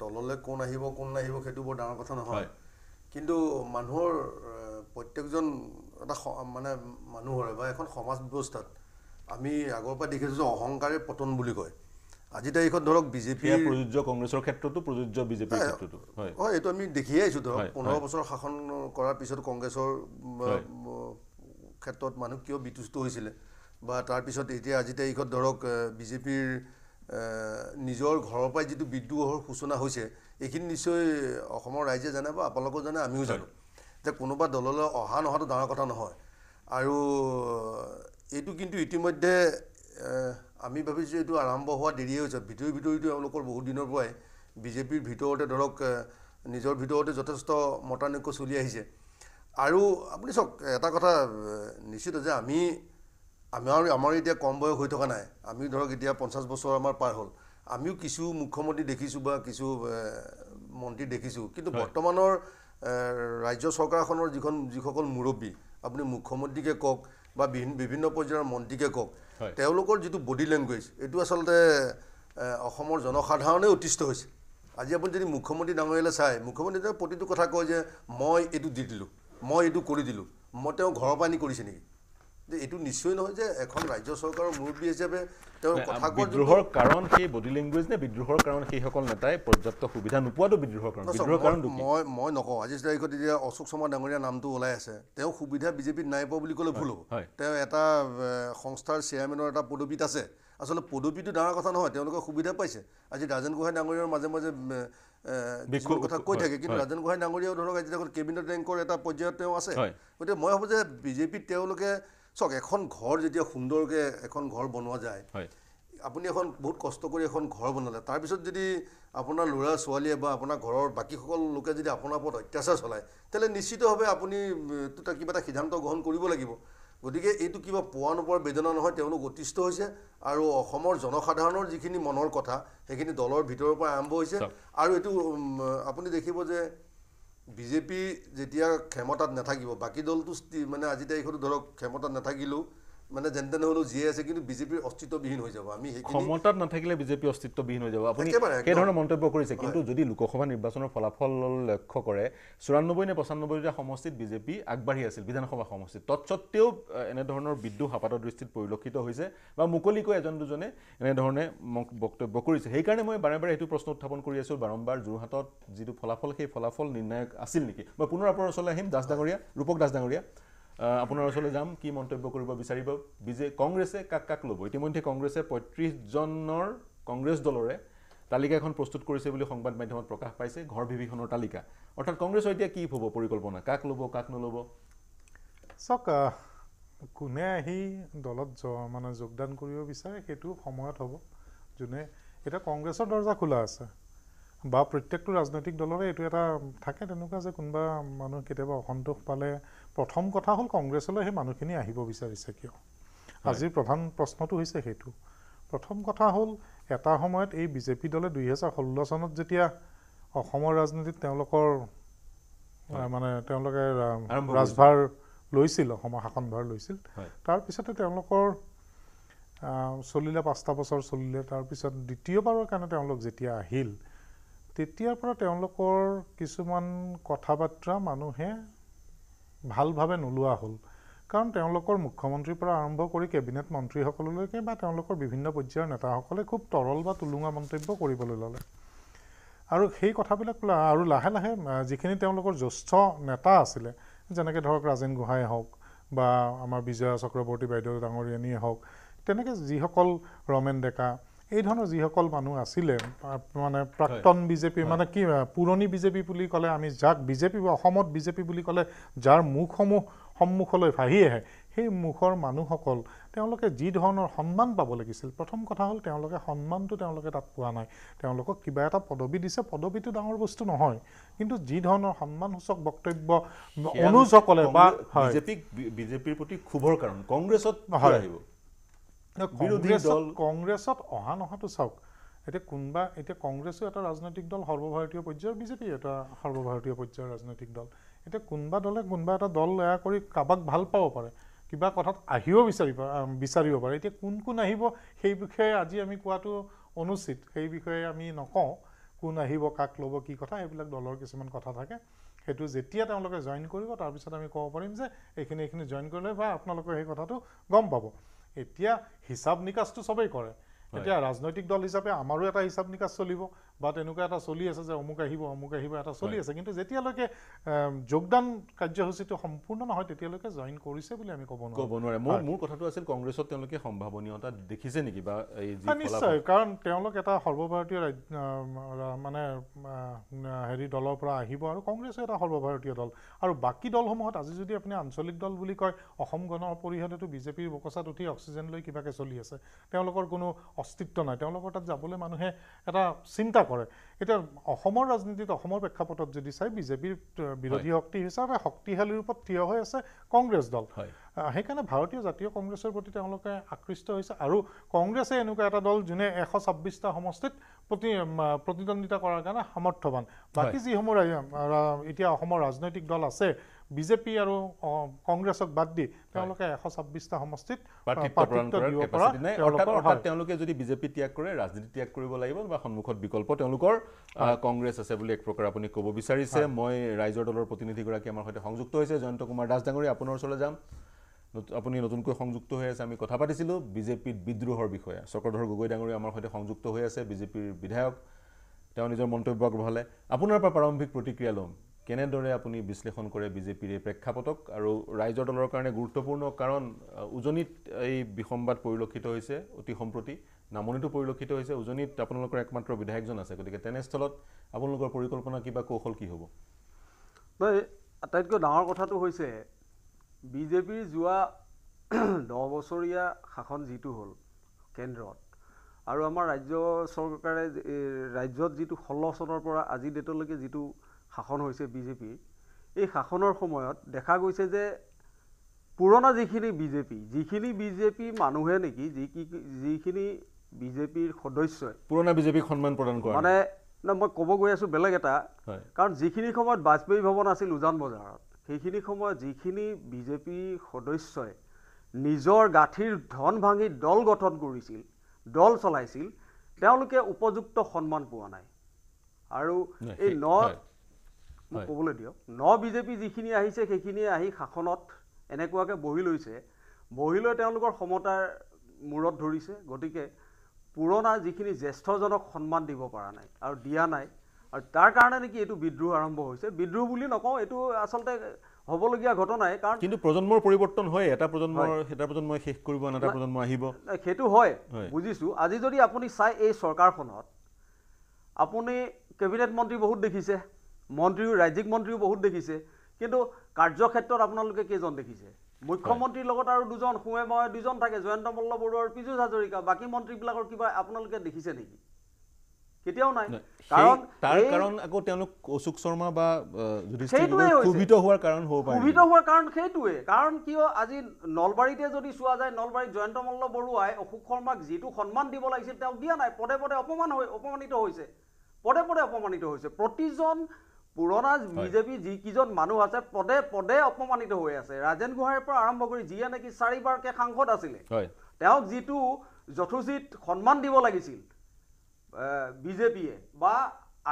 দললৈ কোন আহিব কোন নাহিব সেইটো বৰ ডাঙৰ কথা নহয় কিন্তু মানুহৰ প্ৰত্যেকজন এটা মানে মানুহৰে বা এখন সমাজ ব্যৱস্থাত আমি আগৰ পৰা দেখিছোঁ যে অহংকাৰে পতন বুলি কয় আজি তাৰিখত ধৰক বিজেপি প্ৰযোজ্য কংগ্ৰেছৰ ক্ষেত্ৰতো প্ৰযোজ্য বিজেপি হয় এইটো আমি দেখিয়ে আহিছোঁ ধৰক পোন্ধৰ বছৰ শাসন কৰাৰ পিছত কংগ্ৰেছৰ ক্ষেত্ৰত মানুহ কিয় বিতুষ্ট হৈছিলে বা তাৰপিছত এতিয়া আজি তাৰিখত ধৰক বিজেপিৰ নিজৰ ঘৰৰ পৰাই যিটো বিদ্ৰোহৰ সূচনা হৈছে এইখিনি নিশ্চয় অসমৰ ৰাইজে জানে বা আপোনালোকেও জানে আমিও জানো যে কোনোবা দললৈ অহা নহাটো ডাঙৰ কথা নহয় আৰু এইটো কিন্তু ইতিমধ্যে আমি ভাবিছোঁ এইটো আৰম্ভ হোৱা দেৰিয়ে হৈছে ভিতৰি ভিতৰিটো এওঁলোকৰ বহুত দিনৰ পৰাই বিজেপিৰ ভিতৰতে ধৰক নিজৰ ভিতৰতে যথেষ্ট মতানৈক্য চলি আহিছে আৰু আপুনি চাওক এটা কথা নিশ্চিত যে আমি আমাৰ আমাৰ এতিয়া কম বয়স হৈ থকা নাই আমি ধৰক এতিয়া পঞ্চাছ বছৰ আমাৰ পাৰ হ'ল আমিও কিছু মুখ্যমন্ত্ৰী দেখিছোঁ বা কিছু মন্ত্ৰী দেখিছোঁ কিন্তু বৰ্তমানৰ ৰাজ্য চৰকাৰখনৰ যিখন যিসকল মুৰব্বী আপুনি মুখ্যমন্ত্ৰীকে কওক বা বিভিন্ন পৰ্যায়ৰ মন্ত্ৰীকে কওক তেওঁলোকৰ যিটো বডি লেংগুৱেজ এইটো আচলতে অসমৰ জনসাধাৰণে অতিষ্ঠ হৈছে আজি আপুনি যদি মুখ্যমন্ত্ৰী ডাঙৰীয়ালৈ চাই মুখ্যমন্ত্ৰীজনে প্ৰতিটো কথা কয় যে মই এইটো দি দিলোঁ মই এইটো কৰি দিলোঁ মই তেওঁ ঘৰৰ পৰা আনি কৰিছে নেকি এইটো নিশ্চয় নহয় যে এখন ৰাজ্য চৰকাৰৰ মুৰব্বী হিচাপে তেওঁ কথা বিদ্ৰোহৰ কাৰণ সেই বডি লেংগুৱেজ নে বিদ্ৰোহৰ কাৰণ সেইসকল নেতাই পৰ্যাপ্ত সুবিধা নোপোৱাটো বিদ্ৰোহৰ কাৰণ বিদ্ৰোহৰ কাৰণ মই মই নকওঁ আজিৰ তাৰিখত এতিয়া অশোক শৰ্মা ডাঙৰীয়া নামটো ওলাই আছে তেওঁ সুবিধা বিজেপিত নাই পোৱা বুলি ক'লে ভুল হ'ব তেওঁ এটা সংস্থাৰ চেয়াৰমেনৰ এটা পদবীত আছে আচলতে পদবীটো ডাঙৰ কথা নহয় তেওঁলোকে সুবিধা পাইছে আজি ৰাজেন গোহাঁই ডাঙৰীয়াৰ মাজে মাজে কথা কৈ থাকে কিন্তু ৰাজেন গোহাঁই ডাঙৰীয়াও ধৰক আজি কেবিনেট ৰেংকৰ এটা পৰ্যায়ত তেওঁ আছে গতিকে মই ভাবোঁ যে বিজেপিত তেওঁলোকে চক এখন ঘৰ যেতিয়া সুন্দৰকৈ এখন ঘৰ বনোৱা যায় আপুনি এখন বহুত কষ্ট কৰি এখন ঘৰ বনালে তাৰপিছত যদি আপোনাৰ ল'ৰা ছোৱালীয়ে বা আপোনাৰ ঘৰৰ বাকীসকল লোকে যদি আপোনাৰ ওপৰত অত্যাচাৰ চলায় তেতিয়াহ'লে নিশ্চিতভাৱে আপুনি দুটা কিবা এটা সিদ্ধান্ত গ্ৰহণ কৰিব লাগিব গতিকে এইটো কিবা পোৱা নোপোৱাৰ বেদনা নহয় তেওঁলোক অতিষ্ঠ হৈছে আৰু অসমৰ জনসাধাৰণৰ যিখিনি মনৰ কথা সেইখিনি দলৰ ভিতৰৰ পৰা আৰম্ভ হৈছে আৰু এইটো আপুনি দেখিব যে বিজেপি যেতিয়া ক্ষমতাত নাথাকিব বাকী দলটো মানে আজিৰ তাৰিখতো ধৰক ক্ষমতাত নাথাকিলেও মানে যেন তেনে হ'লেও জীয়াই আছে কিন্তু বিজেপিৰ অস্তিত্বহীন হৈ যাব আমি ক্ষমতাত নাথাকিলে বিজেপি অস্তিত্বহীন হৈ যাব আপুনি সেইধৰণৰ মন্তব্য কৰিছে কিন্তু যদি লোকসভা নিৰ্বাচনৰ ফলাফল লক্ষ্য কৰে চৌৰান্নব্বৈ নে পঁচান্নব্বৈটা সমষ্টিত বিজেপি আগবাঢ়ি আছিল বিধানসভা সমষ্টিত তৎসত্বেও এনেধৰণৰ বিদ্ৰোহ দৃষ্টিত পৰিলক্ষিত হৈছে বা মুকলিকৈ এজন দুজনে এনেধৰণে বক্তব্য কৰিছে সেইকাৰণে মই বাৰে বাৰে এইটো প্ৰশ্ন উত্থাপন কৰি আছোঁ বাৰম্বাৰ যোৰহাটত যিটো ফলাফল সেই ফলাফল নিৰ্ণায়ক আছিল নেকি মই পুনৰ আপোনাৰ ওচৰলৈ আহিম দাস ডাঙৰীয়া ৰূপক দাস ডাঙৰীয়া আপোনাৰ ওচৰলৈ যাম কি মন্তব্য কৰিব বিচাৰিব বিজে কংগ্ৰেছে কাক কাক ল'ব ইতিমধ্যে কংগ্ৰেছে পঁয়ত্ৰিছজনৰ কংগ্ৰেছ দলৰে তালিকা এখন প্ৰস্তুত কৰিছে বুলি সংবাদ মাধ্যমত প্ৰকাশ পাইছে ঘৰ বিভীষণৰ তালিকা অৰ্থাৎ কংগ্ৰেছৰ এতিয়া কি হ'ব পৰিকল্পনা কাক ল'ব কাক নল'ব চাওক কোনে আহি দলত মানে যোগদান কৰিব বিচাৰে সেইটো সময়ত হ'ব যোনে এতিয়া কংগ্ৰেছৰ দৰ্জা খোলা আছে বা প্ৰত্যেকটো ৰাজনৈতিক দলৰে এইটো এটা থাকে তেনেকুৱা যে কোনোবা মানুহ কেতিয়াবা অসন্তোষ পালে প্ৰথম কথা হ'ল কংগ্ৰেছলৈ সেই মানুহখিনি আহিব বিচাৰিছে কিয় আজিৰ প্ৰধান প্ৰশ্নটো হৈছে সেইটো প্ৰথম কথা হ'ল এটা সময়ত এই বিজেপি দলে দুহেজাৰ ষোল্ল চনত যেতিয়া অসমৰ ৰাজনীতিত তেওঁলোকৰ মানে তেওঁলোকে ৰাজভাৰ লৈছিল অসমৰ শাসনভাৰ লৈছিল তাৰপিছতে তেওঁলোকৰ চলিলে পাঁচটা বছৰ চলিলে তাৰপিছত দ্বিতীয়বাৰৰ কাৰণে তেওঁলোক যেতিয়া আহিল তেতিয়াৰ পৰা তেওঁলোকৰ কিছুমান কথা বাৰ্তা মানুহে ভালভাৱে নোলোৱা হ'ল কাৰণ তেওঁলোকৰ মুখ্যমন্ত্ৰীৰ পৰা আৰম্ভ কৰি কেবিনেট মন্ত্ৰীসকললৈকে বা তেওঁলোকৰ বিভিন্ন পৰ্যায়ৰ নেতাসকলে খুব তৰল বা তুলুঙা মন্তব্য কৰিবলৈ ল'লে আৰু সেই কথাবিলাক আৰু লাহে লাহে যিখিনি তেওঁলোকৰ জ্যেষ্ঠ নেতা আছিলে যেনেকৈ ধৰক ৰাজেন গোহাঁই হওক বা আমাৰ বিজয়া চক্ৰৱৰ্তী বাইদেউ ডাঙৰীয়ানীয়ে হওক তেনেকৈ যিসকল ৰমেন ডেকা এই ধৰণৰ যিসকল মানুহ আছিলে মানে প্ৰাক্তন বিজেপি মানে কি পুৰণি বিজেপি বুলি ক'লে আমি যাক বিজেপি অসমত বিজেপি বুলি ক'লে যাৰ মুখসমূহ সন্মুখলৈ ভাহি আহে সেই মুখৰ মানুহসকল তেওঁলোকে যি ধৰণৰ সন্মান পাব লাগিছিল প্ৰথম কথা হ'ল তেওঁলোকে সন্মানটো তেওঁলোকে তাত পোৱা নাই তেওঁলোকক কিবা এটা পদবী দিছে পদবীটো ডাঙৰ বস্তু নহয় কিন্তু যি ধৰণৰ সন্মানসূচক বক্তব্য অনুজসকলে বা বিজেপিক বিজেপিৰ প্ৰতি ক্ষোভৰ কাৰণ কংগ্ৰেছত আহিব কংগ্ৰেছত অহা নহাটো চাওক এতিয়া কোনোবা এতিয়া কংগ্ৰেছো এটা ৰাজনৈতিক দল সৰ্বভাৰতীয় পৰ্যায়ৰ বিজেপি এটা সৰ্বভাৰতীয় পৰ্যায়ৰ ৰাজনৈতিক দল এতিয়া কোনোবা দলে কোনোবা এটা দল লয়া কৰি কাৰোবাক ভাল পাব পাৰে কিবা কথাত আহিব বিচাৰিব বিচাৰিব পাৰে এতিয়া কোন কোন আহিব সেই বিষয়ে আজি আমি কোৱাটো অনুচিত সেই বিষয়ে আমি নকওঁ কোন আহিব কাক ল'ব কি কথা সেইবিলাক দলৰ কিছুমান কথা থাকে সেইটো যেতিয়া তেওঁলোকে জইন কৰিব তাৰপিছত আমি ক'ব পাৰিম যে এইখিনি এইখিনি জইন কৰিলে বা আপোনালোকে সেই কথাটো গম পাব এতিয়া হিচাপ নিকাচটো চবেই কৰে এতিয়া ৰাজনৈতিক দল হিচাপে আমাৰো এটা হিচাপ নিকাচ চলিব বা তেনেকুৱা এটা চলি আছে যে অমুক আহিব অমুক আহিব এটা চলি আছে কিন্তু যেতিয়ালৈকে যোগদান কাৰ্যসূচীটো সম্পূৰ্ণ নহয় তেতিয়ালৈকে জইন কৰিছে বুলি আমি ক'ব নোৱাৰোঁ ক'ব নোৱাৰে মোৰ মোৰ কথাটো আছিল কংগ্ৰেছত তেওঁলোকে সম্ভাৱনীয়তা দেখিছে নেকি বা নিশ্চয় কাৰণ তেওঁলোক এটা সৰ্বভাৰতীয় ৰাজ্য মানে হেৰি দলৰ পৰা আহিব আৰু কংগ্ৰেছো এটা সৰ্বভাৰতীয় দল আৰু বাকী দলসমূহত আজি যদি আপুনি আঞ্চলিক দল বুলি কয় অসম গণ পৰিষদেতো বিজেপিৰ বকচাত উঠি অক্সিজেন লৈ কিবাকৈ চলি আছে তেওঁলোকৰ কোনো অস্তিত্ব নাই তেওঁলোকৰ তাত যাবলৈ মানুহে এটা চিন্তা কৰে এতিয়া অসমৰ ৰাজনীতিত অসমৰ প্ৰেক্ষাপটত যদি চাই বিজেপিৰ বিৰোধী শক্তি হিচাপে শক্তিশালী ৰূপত থিয় হৈ আছে কংগ্ৰেছ দল সেইকাৰণে ভাৰতীয় জাতীয় কংগ্ৰেছৰ প্ৰতি তেওঁলোকে আকৃষ্ট হৈছে আৰু কংগ্ৰেছে এনেকুৱা এটা দল যোনে এশ ছাব্বিছটা সমষ্টিত প্ৰতি প্ৰতিদ্বন্দ্বিতা কৰাৰ কাৰণে সমৰ্থবান বাকী যিসমূহ এতিয়া অসমৰ ৰাজনৈতিক দল আছে বিজেপি আৰু কংগ্ৰেছক বাদ দি তেওঁলোকে এশ ছাব্বিছটা সমষ্টিত তেওঁলোকে যদি বিজেপি ত্যাগ কৰে ৰাজনীতি ত্যাগ কৰিব লাগিব বা সন্মুখত বিকল্প তেওঁলোকৰ কংগ্ৰেছ আছে বুলি এক প্ৰকাৰে আপুনি ক'ব বিচাৰিছে মই ৰাইজৰ দলৰ প্ৰতিনিধিগৰাকী আমাৰ সৈতে সংযুক্ত হৈছে জয়ন্ত কুমাৰ দাস ডাঙৰীয়া আপোনাৰ ওচৰলৈ যাম আপুনি নতুনকৈ সংযুক্ত হৈ আছে আমি কথা পাতিছিলোঁ বিজেপিত বিদ্ৰোহৰ বিষয়ে চক্ৰধৰ গগৈ ডাঙৰীয়া আমাৰ সৈতে সংযুক্ত হৈ আছে বিজেপিৰ বিধায়ক তেওঁ নিজৰ মন্তব্য আগবঢ়ালে আপোনাৰ পৰা প্ৰাৰম্ভিক প্ৰতিক্ৰিয়া ল'ম কেনেদৰে আপুনি বিশ্লেষণ কৰে বিজেপিৰ এই প্ৰেক্ষাপটক আৰু ৰাইজৰ দলৰ কাৰণে গুৰুত্বপূৰ্ণ কাৰণ উজনিত এই বিসম্বাদ পৰিলক্ষিত হৈছে অতি সম্প্ৰতি নামনিটো পৰিলক্ষিত হৈছে উজনিত আপোনালোকৰ একমাত্ৰ বিধায়কজন আছে গতিকে তেনেস্থলত আপোনালোকৰ পৰিকল্পনা কিবা কৌশল কি হ'ব নাই আটাইতকৈ ডাঙৰ কথাটো হৈছে বিজেপিৰ যোৱা [clears throat] দহ বছৰীয়া শাসন যিটো হ'ল কেন্দ্ৰত আৰু আমাৰ ৰাজ্য চৰকাৰে ৰাজ্যত যিটো ষোল্ল চনৰ পৰা আজি ডেটলৈকে যিটো শাসন হৈছে বিজেপিৰ এই শাসনৰ সময়ত দেখা গৈছে যে পুৰণা যিখিনি বিজেপি যিখিনি বিজেপি মানুহে নেকি যি কি যিখিনি বিজেপিৰ সদস্যই পুৰণা বিজেপিক সন্মান প্ৰদান কৰে মানে মই ক'ব গৈ আছোঁ বেলেগ এটা কাৰণ যিখিনি সময়ত বাজপেয়ী ভৱন আছিল উজান বজাৰত সেইখিনি সময়ত যিখিনি বিজেপিৰ সদস্যই নিজৰ গাঁঠিৰ ধন ভাঙি দল গঠন কৰিছিল দল চলাইছিল তেওঁলোকে উপযুক্ত সন্মান পোৱা নাই আৰু এই ন মোক ক'বলৈ দিয়ক ন বিজেপি যিখিনি আহিছে সেইখিনিয়ে আহি শাসনত এনেকুৱাকৈ বহি লৈছে বহি লৈ তেওঁলোকৰ ক্ষমতাৰ মূৰত ধৰিছে গতিকে পুৰণা যিখিনি জ্যেষ্ঠজনক সন্মান দিব পৰা নাই আৰু দিয়া নাই আৰু তাৰ কাৰণে নেকি এইটো বিদ্ৰোহ আৰম্ভ হৈছে বিদ্ৰোহ বুলি নকওঁ এইটো আচলতে হ'বলগীয়া ঘটনাই কাৰণ কিন্তু প্ৰজন্মৰ পৰিৱৰ্তন হয় এটা প্ৰজন্মৰ এটা প্ৰজন্মই শেষ কৰিব আন এটা প্ৰজন্ম আহিব সেইটো হয় বুজিছোঁ আজি যদি আপুনি চাই এই চৰকাৰখনত আপুনি কেবিনেট মন্ত্ৰী বহুত দেখিছে মন্ত্ৰীও ৰাজ্যিক মন্ত্ৰীও বহুত দেখিছে কিন্তু কাৰ্যক্ষেত্ৰত আপোনালোকে কেইজন দেখিছে মুখ্যমন্ত্ৰীৰ লগত আৰু দুজন সোঁৱে ময়ে দুজন থাকে জয়ন্ত মল্ল বৰুৱা আৰু পীযুষ হাজৰিকা বাকী মন্ত্ৰীবিলাকৰ কিবা আপোনালোকে দেখিছে নেকি নলবাৰীতে যদি চোৱা যায় নলবাৰীত জয়ন্ত মল্ল বৰুৱাই অশোক শৰ্মাক যিটো সন্মান দিব লাগিছিল তেওঁ দিয়া নাই পদে পদে অপমান অপমানিত হৈছে পদে পদে অপমানিত হৈছে প্ৰতিজন পুৰণা বিজেপি যিকেইজন মানুহ আছে পদে পদে অপমানিত হৈ আছে ৰাজেন গোহাঁইৰ পৰা আৰম্ভ কৰি যিয়ে নেকি চাৰিবাৰকে সাংসদ আছিলে তেওঁক যিটো যথোচিত সন্মান দিব লাগিছিল বিজেপিয়ে বা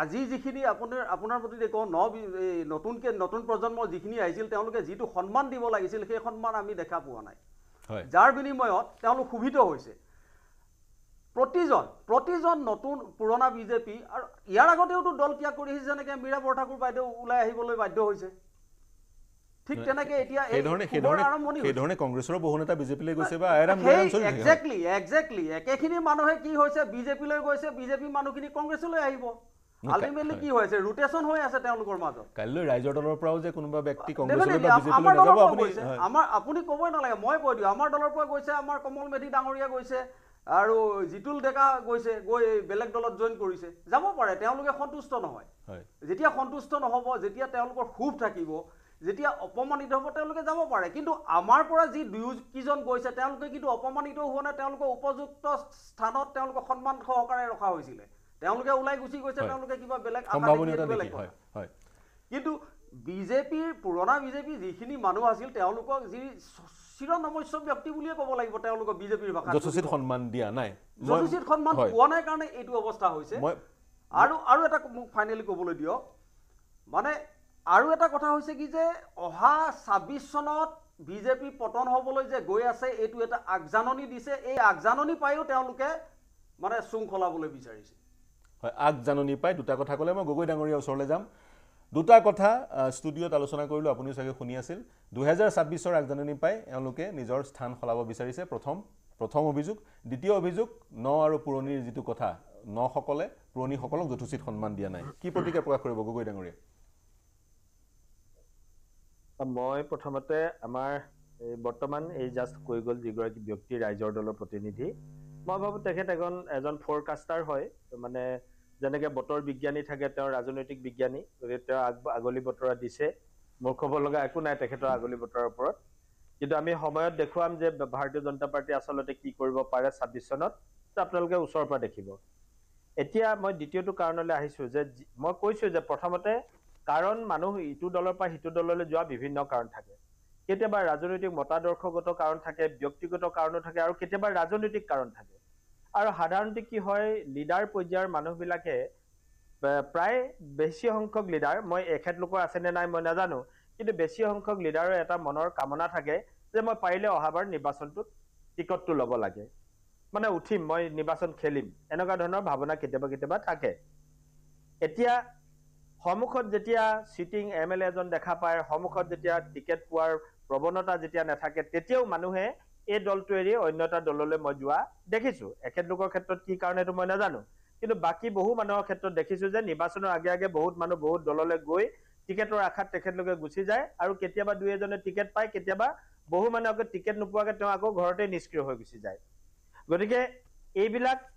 আজি যিখিনি আপুনি আপোনাৰ প্ৰতি কওঁ ন এই নতুনকে নতুন প্ৰজন্ম যিখিনি আহিছিল তেওঁলোকে যিটো সন্মান দিব লাগিছিল সেই সন্মান আমি দেখা পোৱা নাই যাৰ বিনিময়ত তেওঁলোক শোভিত হৈছে প্ৰতিজন প্ৰতিজন নতুন পুৰণা বি জে পি আৰু ইয়াৰ আগতেওতো দল ত্যাগ কৰি আহিছে যেনেকৈ মীৰা বৰঠাকুৰ বাইদেউ ওলাই আহিবলৈ বাধ্য হৈছে ঠিক তেনেকৈ এতিয়া সেইধৰণে কংগ্ৰেছৰ বহু নেতা বিজেপিলৈ গৈছে বা একজেক্টলি একজেক্টলি একেখিনি মানুহে কি হৈছে বিজেপিলৈ গৈছে বিজেপি আপুনি ক'বই নালাগে মই কৈ দিওঁ আমাৰ দলৰ পৰা গৈছে আমাৰ কমল মেধি ডাঙৰীয়া গৈছে আৰু জিতুল ডেকা গৈছে গৈ বেলেগ দলত জইন কৰিছে যাব পাৰে তেওঁলোকে সন্তুষ্ট নহয় যেতিয়া সন্তুষ্ট নহ'ব যেতিয়া তেওঁলোকৰ ক্ষোভ থাকিব যেতিয়া অপমানিত হ'ব তেওঁলোকে যাব পাৰে কিন্তু আমাৰ পৰা যি দুয়োকেইজন গৈছে তেওঁলোকে কিন্তু অপমানিত হোৱা নাই তেওঁলোকৰ উপযুক্ত স্থানত তেওঁলোকক সন্মান সহকাৰে ৰখা হৈছিলে তেওঁলোকে ওলাই গুচি গৈছে তেওঁলোকে কিবা বেলেগ বেলেগ কিন্তু বিজেপিৰ পুৰণা বিজেপিৰ যিখিনি মানুহ আছিল তেওঁলোকক যি চিৰনমস্য ব্যক্তি বুলিয়ে ক'ব লাগিব তেওঁলোকক বিজেপিৰ ভাষাত যথোচিত সন্মান দিয়া নাই যথোচিত সন্মান পোৱা নাই কাৰণে এইটো অৱস্থা হৈছে আৰু আৰু এটা মোক ফাইনেলি ক'বলৈ দিয়ক মানে আৰু এটা কথা হৈছে কি যে অহা ছাব্বিছ চনত বিজেপি পতন হ'বলৈ যে গৈ আছে এইটো এটা আগজাননী দিছে এই আগজাননী পায়ো তেওঁলোকে মানে চুং খলাবলৈ বিচাৰিছে হয় আগজাননী পাই দুটা কথা ক'লে মই গগৈ ডাঙৰীয়াৰ ওচৰলৈ যাম দুটা কথা ষ্টুডিঅ'ত আলোচনা কৰিলোঁ আপুনিও চাগে শুনি আছিল দুহেজাৰ ছাব্বিছৰ আগজাননী পাই এওঁলোকে নিজৰ স্থান সলাব বিচাৰিছে প্ৰথম প্ৰথম অভিযোগ দ্বিতীয় অভিযোগ ন আৰু পুৰণিৰ যিটো কথা নসকলে পুৰণিসকলক যথোচিত সন্মান দিয়া নাই কি প্ৰতিক্ৰিয়া প্ৰকাশ কৰিব গগৈ ডাঙৰীয়া মই প্ৰথমতে আমাৰ এই বৰ্তমান এই জাষ্ট কৈ গ'ল যিগৰাকী ব্যক্তি ৰাইজৰ দলৰ প্ৰতিনিধি মই ভাবোঁ তেখেত এজন এজন ফৰকাষ্টাৰ হয় মানে যেনেকে বতৰ বিজ্ঞানী থাকে তেওঁ ৰাজনৈতিক বিজ্ঞানী গতিকে তেওঁ আগ আগলি বতৰা দিছে মোৰ ক'ব লগা একো নাই তেখেতৰ আগলি বতৰাৰ ওপৰত কিন্তু আমি সময়ত দেখুৱাম যে ভাৰতীয় জনতা পাৰ্টী আচলতে কি কৰিব পাৰে ছাব্বিছ চনত আপোনালোকে ওচৰৰ পৰা দেখিব এতিয়া মই দ্বিতীয়টো কাৰণলৈ আহিছো যে মই কৈছো যে প্ৰথমতে কাৰণ মানুহ ইটো দলৰ পৰা সিটো দললৈ যোৱা বিভিন্ন কাৰণ থাকে কেতিয়াবা ৰাজনৈতিক মতাদৰ্শগত কাৰণ থাকে ব্যক্তিগত কাৰণো থাকে আৰু কেতিয়াবা ৰাজনৈতিক কাৰণ থাকে আৰু সাধাৰণতে কি হয় লিডাৰ পৰ্যায়ৰ মানুহবিলাকে প্ৰায় বেছি সংখ্যক লিডাৰ মই এখেতলোকৰ আছেনে নাই মই নাজানো কিন্তু বেছি সংখ্যক লিডাৰৰ এটা মনৰ কামনা থাকে যে মই পাৰিলে অহাবাৰ নিৰ্বাচনটোত টিকটটো ল'ব লাগে মানে উঠিম মই নিৰ্বাচন খেলিম এনেকুৱা ধৰণৰ ভাৱনা কেতিয়াবা কেতিয়াবা থাকে এতিয়া সন্মুখত যেতিয়া চিটিং এম এল এজন দেখা পায় সন্মুখত যেতিয়া টিকেট পোৱাৰ প্ৰৱণতা যেতিয়া নাথাকে তেতিয়াও মানুহে এই দলটো এৰি অন্য এটা দললৈ মই যোৱা দেখিছো এখেতলোকৰ ক্ষেত্ৰত কি কাৰণে এইটো মই নাজানো কিন্তু বাকী বহু মানুহৰ ক্ষেত্ৰত দেখিছো যে নিৰ্বাচনৰ আগে আগে বহুত মানুহ বহুত দললৈ গৈ টিকেটৰ আশাত তেখেতলোকে গুচি যায় আৰু কেতিয়াবা দুই এজনে টিকেট পায় কেতিয়াবা বহু মানুহ আকৌ টিকেট নোপোৱাকে তেওঁ আকৌ ঘৰতে নিষ্ক্ৰিয় হৈ গুচি যায় গতিকে এইবিলাক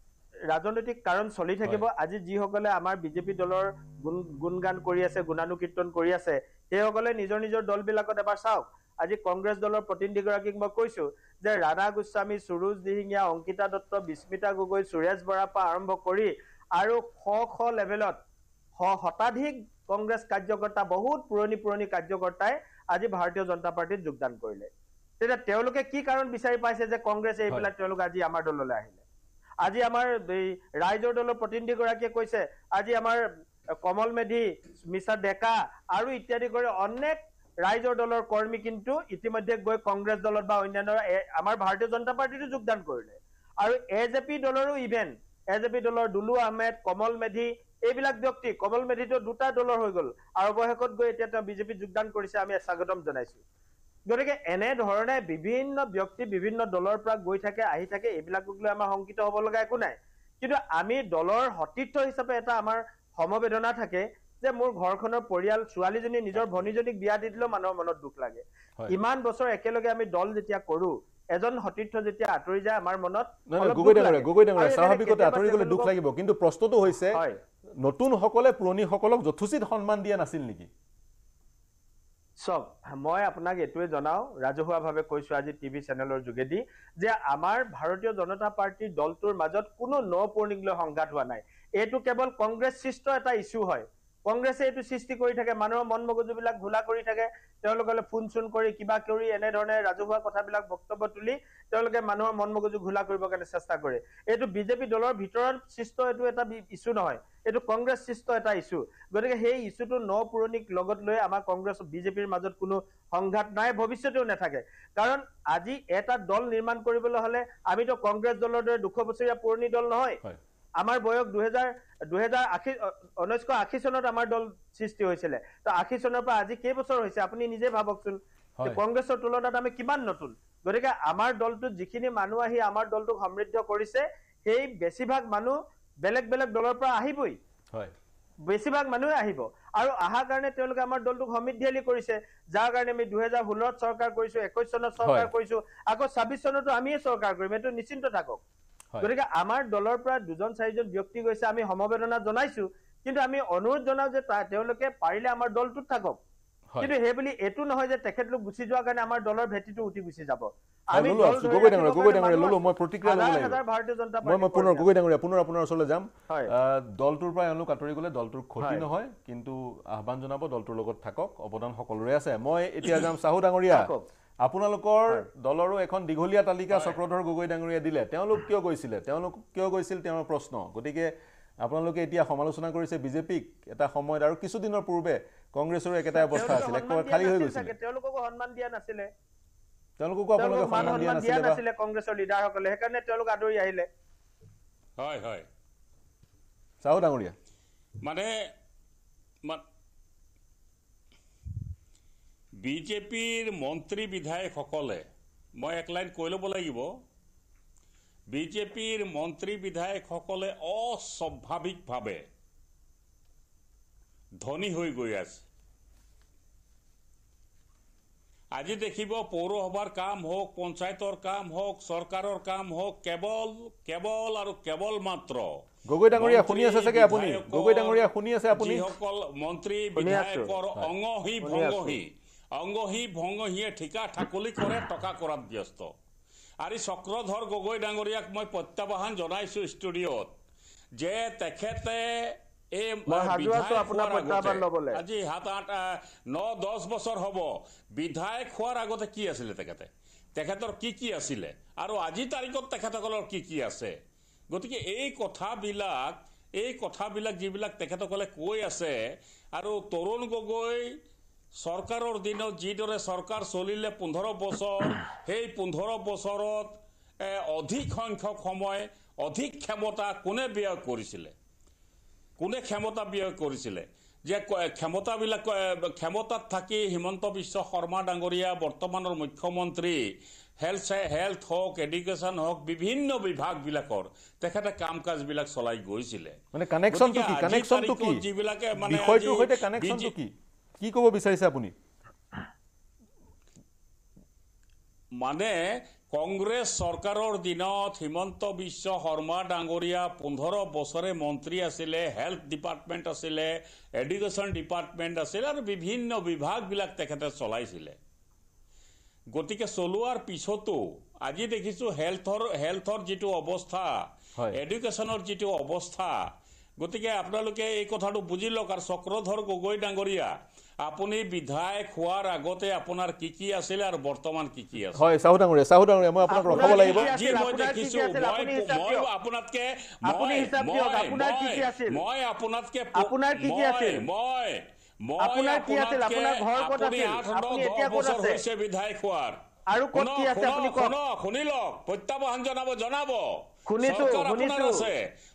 ৰাজনৈতিক কাৰণ চলি থাকিব আজি যিসকলে আমাৰ বিজেপি দলৰ গুণ গান কৰি আছে গুণানুকীৰ্তন কৰি আছে সেইসকলে নিজৰ নিজৰ দলবিলাকত এবাৰ চাওক আজি কংগ্ৰেছ দলৰ প্ৰতিনিধিগৰাকীক মই কৈছো যে ৰাণা গোস্বামী সুৰুজ দিহিঙীয়া অংকিতা দত্ত বিস্মিতা গগৈ সুৰেশ বৰাৰ পৰা আৰম্ভ কৰি আৰু শ শ লেভেলত শতাধিক কংগ্ৰেছ কাৰ্যকৰ্তা বহুত পুৰণি পুৰণি কাৰ্যকৰ্তাই আজি ভাৰতীয় জনতা পাৰ্টিত যোগদান কৰিলে তেতিয়া তেওঁলোকে কি কাৰণ বিচাৰি পাইছে যে কংগ্ৰেছে এইবিলাক পেলাই তেওঁলোক আজি আমাৰ দললৈ আহিলে আজি আমাৰ ৰাইজৰ দলৰ প্ৰতিনিধিগৰাকীয়ে কৈছে আজি আমাৰ কমল মেধি মিষ্টাৰ ডেকা আৰু ইত্যাদি কৰি অনেক ৰাইজৰ দলৰ কৰ্মী কিন্তু ইতিমধ্যে গৈ কংগ্ৰেছ দলত বা অন্যান্য আমাৰ ভাৰতীয় জনতা পাৰ্টীতো যোগদান কৰিলে আৰু এ জে পি দলৰো ইভেন এ জে পি দলৰ দুলু আহমেদ কমল মেধি এইবিলাক ব্যক্তি কমল মেধিটো দুটা দলৰ হৈ গ'ল আৰু অৱশেষত গৈ এতিয়া তেওঁ বিজেপিত যোগদান কৰিছে আমি স্বাগতম জনাইছো গতিকে এনেধৰণে বিভিন্ন ব্যক্তি বিভিন্ন দলৰ পৰা গৈ থাকে আহি থাকে এইবিলাকক লৈ আমাৰ শংকিত হ'ব লগা একো নাই কিন্তু আমি দলৰ সতীৰ্থ হিচাপে এটা আমাৰ সমবেদনা থাকে যে মোৰ ঘৰখনৰ পৰিয়াল ছোৱালীজনী নিজৰ ভনীজনীক বিয়া দি দিলেও মানুহৰ মনত দুখ লাগে ইমান বছৰ একেলগে আমি দল যেতিয়া কৰো এজন সতীৰ্থ যেতিয়া আঁতৰি যায় আমাৰ মনত গগৈ ডাঙৰীয়া গগৈ ডাঙৰীয়া স্বাভাৱিকতে আঁতৰি গ'লে দুখ লাগিব কিন্তু প্ৰশ্নটো হৈছে নতুনসকলে পুৰণিসকলক যথোচিত সন্মান দিয়া নাছিল নেকি চাওক মই আপোনাক এইটোৱে জনাওঁ ৰাজহুৱাভাৱে কৈছোঁ আজি টিভি চেনেলৰ যোগেদি যে আমাৰ ভাৰতীয় জনতা পাৰ্টীৰ দলটোৰ মাজত কোনো ন পুৰণিক লৈ সংঘাত হোৱা নাই এইটো কেৱল কংগ্ৰেছ সৃষ্ট এটা ইছ্যু হয় কংগ্ৰেছে এইটো সৃষ্টি কৰি থাকে মানুহৰ মন মগজুবিলাক ঘোলা কৰি থাকে তেওঁলোকলৈ ফোন চোন কৰি কিবা কৰি এনেধৰণে ৰাজহুৱা কথাবিলাক বক্তব্য তুলি তেওঁলোকে মানুহৰ মন মগজু ঘোলা কৰিবৰ কাৰণে চেষ্টা কৰে এইটো বিজেপি দলৰ ভিতৰত সৃষ্ট এইটো এটা ইছ্যু নহয় এইটো কংগ্ৰেছ সৃষ্ট এটা ইছ্যু গতিকে সেই ইছ্যুটো ন পুৰণিক লগত লৈ আমাৰ কংগ্ৰেছ বিজেপিৰ মাজত কোনো সংঘাত নাই ভৱিষ্যতেও নাথাকে কাৰণ আজি এটা দল নিৰ্মাণ কৰিবলৈ হ'লে আমিতো কংগ্ৰেছ দলৰ দৰে দুশ বছৰীয়া পুৰণি দল নহয় আমাৰ বয়স দুহেজাৰ দুহেজাৰ আশী ঊনৈছশ আশী চনত আমাৰ দল সৃষ্টি হৈছিলে তো আশী চনৰ পৰা আজি কেইবছৰ হৈছে আপুনি নিজে ভাবকচোন কংগ্ৰেছৰ তুলনাত আমি কিমান নতুন গতিকে আমাৰ দলটোত যিখিনি মানুহ আহি আমাৰ দলটোক সমৃদ্ধ কৰিছে সেই বেছিভাগ মানুহ বেলেগ বেলেগ দলৰ পৰা আহিবই বেছিভাগ মানুহে আহিব আৰু অহাৰ কাৰণে তেওঁলোকে আমাৰ দলটোক সমৃদ্ধিয়ালী কৰিছে যাৰ কাৰণে আমি দুহেজাৰ ষোল্লত চৰকাৰ কৰিছো একৈশ চনত চৰকাৰ কৰিছো আকৌ ছাব্বিছ চনতো আমিয়ে চৰকাৰ কৰিম সেইটো নিশ্চিন্ত থাকক গতিকে আমাৰ দলৰ পৰা দুজন চাৰিজন ব্যক্তি গৈছে আমি সমবেদনা জনাইছো কিন্তু আমি অনুৰোধ জনাওঁ যে তেওঁলোকে পাৰিলে আমাৰ দলটোত থাকক কিন্তু সেই বুলি এইটো নহয় যে তেখেতলোক গুচি যোৱাৰ কাৰণে আমাৰ দলৰ ভেটিটো উঠি গুচি যাব দলটোৰ পৰা এওঁলোক আঁতৰি গলে দলটোৰ ক্ষতি নহয় কিন্তু আহ্বান জনাব দলটোৰ লগত থাকক অৱদান সকলোৰে আছে মই এতিয়া [coughs] যাম চাহু ডাঙৰীয়া আপোনালোকৰ দলৰো এখন দীঘলীয়া তালিকা চক্ৰধৰ গগৈ ডাঙৰীয়া দিলে তেওঁলোক কিয় গৈছিলে তেওঁলোক কিয় গৈছিল তেওঁৰ প্ৰশ্ন গতিকে আপোনালোকে এতিয়া সমালোচনা কৰিছে বিজেপিক এটা সময়ত আৰু কিছুদিনৰ পূৰ্বে কংগ্ৰেছৰো একেটা অৱস্থা আছিলে খালী হৈ গৈছিল তেওঁলোককো সন্মান দিয়া নাছিলে তেওঁলোককো আপোনালোকে সন্মান দিয়া নাছিলে কংগ্ৰেছৰ লিডাৰসকলে সেইকাৰণে তেওঁলোক আদৰি আহিলে হয় হয় চাহু ডাঙৰীয়া মানে বিজেপিৰ মন্ত্ৰী বিধায়কসকলে মই এক লাইন কৈ ল'ব লাগিব বিজেপিৰ মন্ত্ৰী বিধায়কসকলে অস্বাভাৱিকভাৱে ধনী হৈ গৈ আছে আজি দেখিব পৌৰসভাৰ কাম হওক পঞ্চায়তৰ কাম হওক চৰকাৰৰ কাম হওক কেৱল কেৱল আৰু কেৱল মাত্ৰ গগৈ ডাঙৰীয়া শুনি আছে আপুনি মন্ত্ৰী বিধায়কৰ অংগহী ভংগহী অংগহী ভংগহীয়ে ঠিকা ঠাকলি কৰে টকা কৰাত ব্যস্ত আৰে চক্ৰধৰ গগৈ ডাঙৰীয়াক মই প্ৰত্যাহ্বান জানাইছো ষ্টুডিঅ'ত যে তেখেতে আজি সাত আঠ ন দহ বছৰ হব বিধায়ক হোৱাৰ আগতে কি আছিলে তেখেতে তেখেতৰ কি কি আছিলে আৰু আজিৰ তাৰিখত তেখেতসকলৰ কি কি আছে গতিকে এই কথাবিলাক এই কথাবিলাক যিবিলাক তেখেতসকলে কৈ আছে আৰু তৰুণ গগৈ চৰকাৰৰ দিনত যিদৰে চৰকাৰ চলিলে পোন্ধৰ বছৰ সেই পোন্ধৰ বছৰত অধিক সংখ্যক সময় অধিক ক্ষমতা কোনে ব্যয় কৰিছিলে কোনে ক্ষমতা ব্যয় কৰিছিলে যে ক্ষমতাবিলাক ক্ষমতাত থাকি হিমন্ত বিশ্ব শৰ্মা ডাঙৰীয়া বৰ্তমানৰ মুখ্যমন্ত্ৰী হেলথ হেলথ হওক এডুকেশ্যন হওক বিভিন্ন বিভাগবিলাকৰ তেখেতে কাম কাজবিলাক চলাই গৈছিলে যিবিলাকে মানে কি ক'ব বিচাৰিছে আপুনি মানে কংগ্ৰেছ চৰকাৰৰ দিনত হিমন্ত বিশ্ব শৰ্মা ডাঙৰীয়া পোন্ধৰ বছৰে মন্ত্ৰী আছিলে হেল্থ ডিপাৰ্টমেণ্ট আছিলে এডুকেশ্যন ডিপাৰ্টমেণ্ট আছিলে আৰু বিভিন্ন বিভাগবিলাক তেখেতে চলাইছিলে গতিকে চলোৱাৰ পিছতো আজি দেখিছোঁ হেল্থৰ হেল্থৰ যিটো অৱস্থা এডুকেশ্যনৰ যিটো অৱস্থা গতিকে আপোনালোকে এই কথাটো বুজি লওক আৰু চক্ৰধৰ গগৈ ডাঙৰীয়া আপুনি বিধায়ক হোৱাৰ আগতে আপোনাৰ কি কি আছিলে আৰু বৰ্তমান কি কি আছে হয় চাহু ডাঙৰীয়া চাহু ডাঙৰীয়া মই আপোনাক ৰখাব লাগিব হৈছে বিধায়ক হোৱাৰ আৰু কত কি আছে প্ৰত্যাহ্বান জনাব জনাব শুনিছো শুনিছো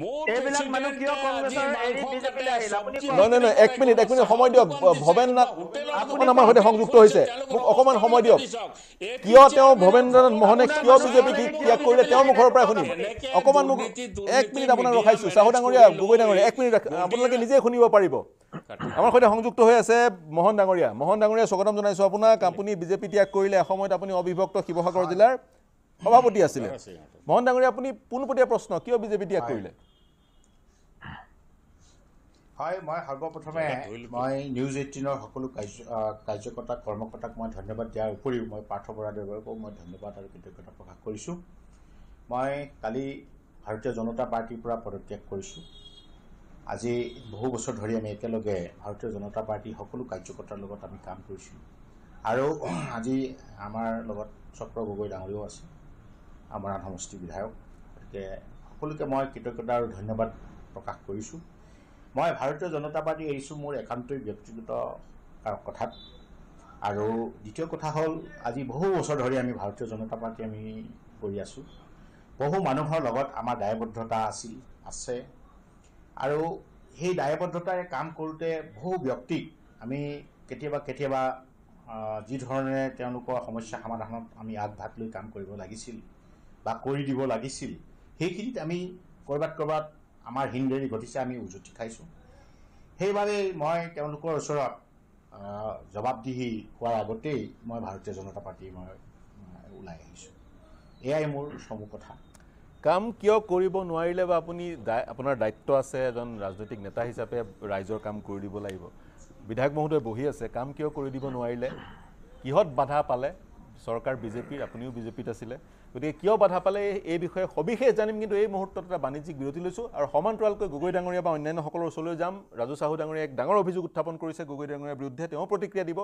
নহয় নহয় এক মিনিট এক মিনিট সময় দিয়ক ভৱেন আমাৰ সৈতে সংযুক্ত হৈছে মোক অকণমান সময় দিয়ক কিয় তেওঁ ভৱেন্দ্ৰনাথ মোহনে কিয় বিজেপিক ত্যাগ কৰিলে তেওঁৰ মুখৰ পৰাই শুনিম অকণমান মোক চাহু ডাঙৰীয়া গগৈ ডাঙৰীয়া এক মিনিট আপোনালোকে নিজেই শুনিব পাৰিব আমাৰ সৈতে সংযুক্ত হৈ আছে মোহন ডাঙৰীয়া মোহন ডাঙৰীয়া স্বাগতম জনাইছোঁ আপোনাক আপুনি বিজেপি ত্যাগ কৰিলে এসময়ত আপুনি অবিভক্ত শিৱসাগৰ জিলাৰ সভাপতি আছিলে মোহন ডাঙৰীয়া আপুনি পোনপটীয়া প্ৰশ্ন কিয় বিজেপি ত্যাগ কৰিলে হয় মই সৰ্বপ্ৰথমে মই নিউজ এইটিনৰ সকলো কাৰ্য কাৰ্যকৰ্তা কৰ্মকৰ্তাক মই ধন্যবাদ দিয়াৰ উপৰিও মই পাৰ্থ বৰাদেৱকো মই ধন্যবাদ আৰু কৃতজ্ঞতা প্ৰকাশ কৰিছোঁ মই কালি ভাৰতীয় জনতা পাৰ্টীৰ পৰা পদত্যাগ কৰিছোঁ আজি বহু বছৰ ধৰি আমি একেলগে ভাৰতীয় জনতা পাৰ্টীৰ সকলো কাৰ্যকৰ্তাৰ লগত আমি কাম কৰিছোঁ আৰু আজি আমাৰ লগত চক্ৰ গগৈ ডাঙৰীয়াও আছে আমাৰ আন সমষ্টিৰ বিধায়ক গতিকে সকলোকে মই কৃতজ্ঞতা আৰু ধন্যবাদ প্ৰকাশ কৰিছোঁ মই ভাৰতীয় জনতা পাৰ্টী এৰিছোঁ মোৰ একান্তই ব্যক্তিগত কথাত আৰু দ্বিতীয় কথা হ'ল আজি বহু বছৰ ধৰি আমি ভাৰতীয় জনতা পাৰ্টী আমি কৰি আছোঁ বহু মানুহৰ লগত আমাৰ দায়বদ্ধতা আছিল আছে আৰু সেই দায়বদ্ধতাৰে কাম কৰোঁতে বহু ব্যক্তিক আমি কেতিয়াবা কেতিয়াবা যিধৰণে তেওঁলোকৰ সমস্যা সমাধানত আমি আগভাগ লৈ কাম কৰিব লাগিছিল বা কৰি দিব লাগিছিল সেইখিনিত আমি ক'ৰবাত ক'ৰবাত আমাৰ হিন্দেৰি ঘটিছে আমি উজুতি খাইছোঁ সেইবাবেই মই তেওঁলোকৰ ওচৰত জবাবদিহি হোৱাৰ আগতেই মই ভাৰতীয় জনতা পাৰ্টীৰ মই ওলাই আহিছোঁ এয়াই মোৰ চমু কথা কাম কিয় কৰিব নোৱাৰিলে বা আপুনি আপোনাৰ দায়িত্ব আছে এজন ৰাজনৈতিক নেতা হিচাপে ৰাইজৰ কাম কৰি দিব লাগিব বিধায়ক মহোদয় বহি আছে কাম কিয় কৰি দিব নোৱাৰিলে কিহত বাধা পালে চৰকাৰ বিজেপিৰ আপুনিও বিজেপিত আছিলে গতিকে কিয় বাধা পালে এই বিষয়ে সবিশেষ জানিম কিন্তু এই মুহূৰ্তত এটা বাণিজ্যিক বিৰতি লৈছোঁ আৰু সমান্তৰালকৈ গগৈ ডাঙৰীয়া বা অন্যান্যসকলৰ ওচৰলৈ যাম ৰাজু চাহু ডাঙৰীয়া এক ডাঙৰ অভিযোগ উত্থাপন কৰিছে গগৈ ডাঙৰীয়াৰ বিৰুদ্ধে তেওঁ প্ৰতিক্ৰিয়া দিব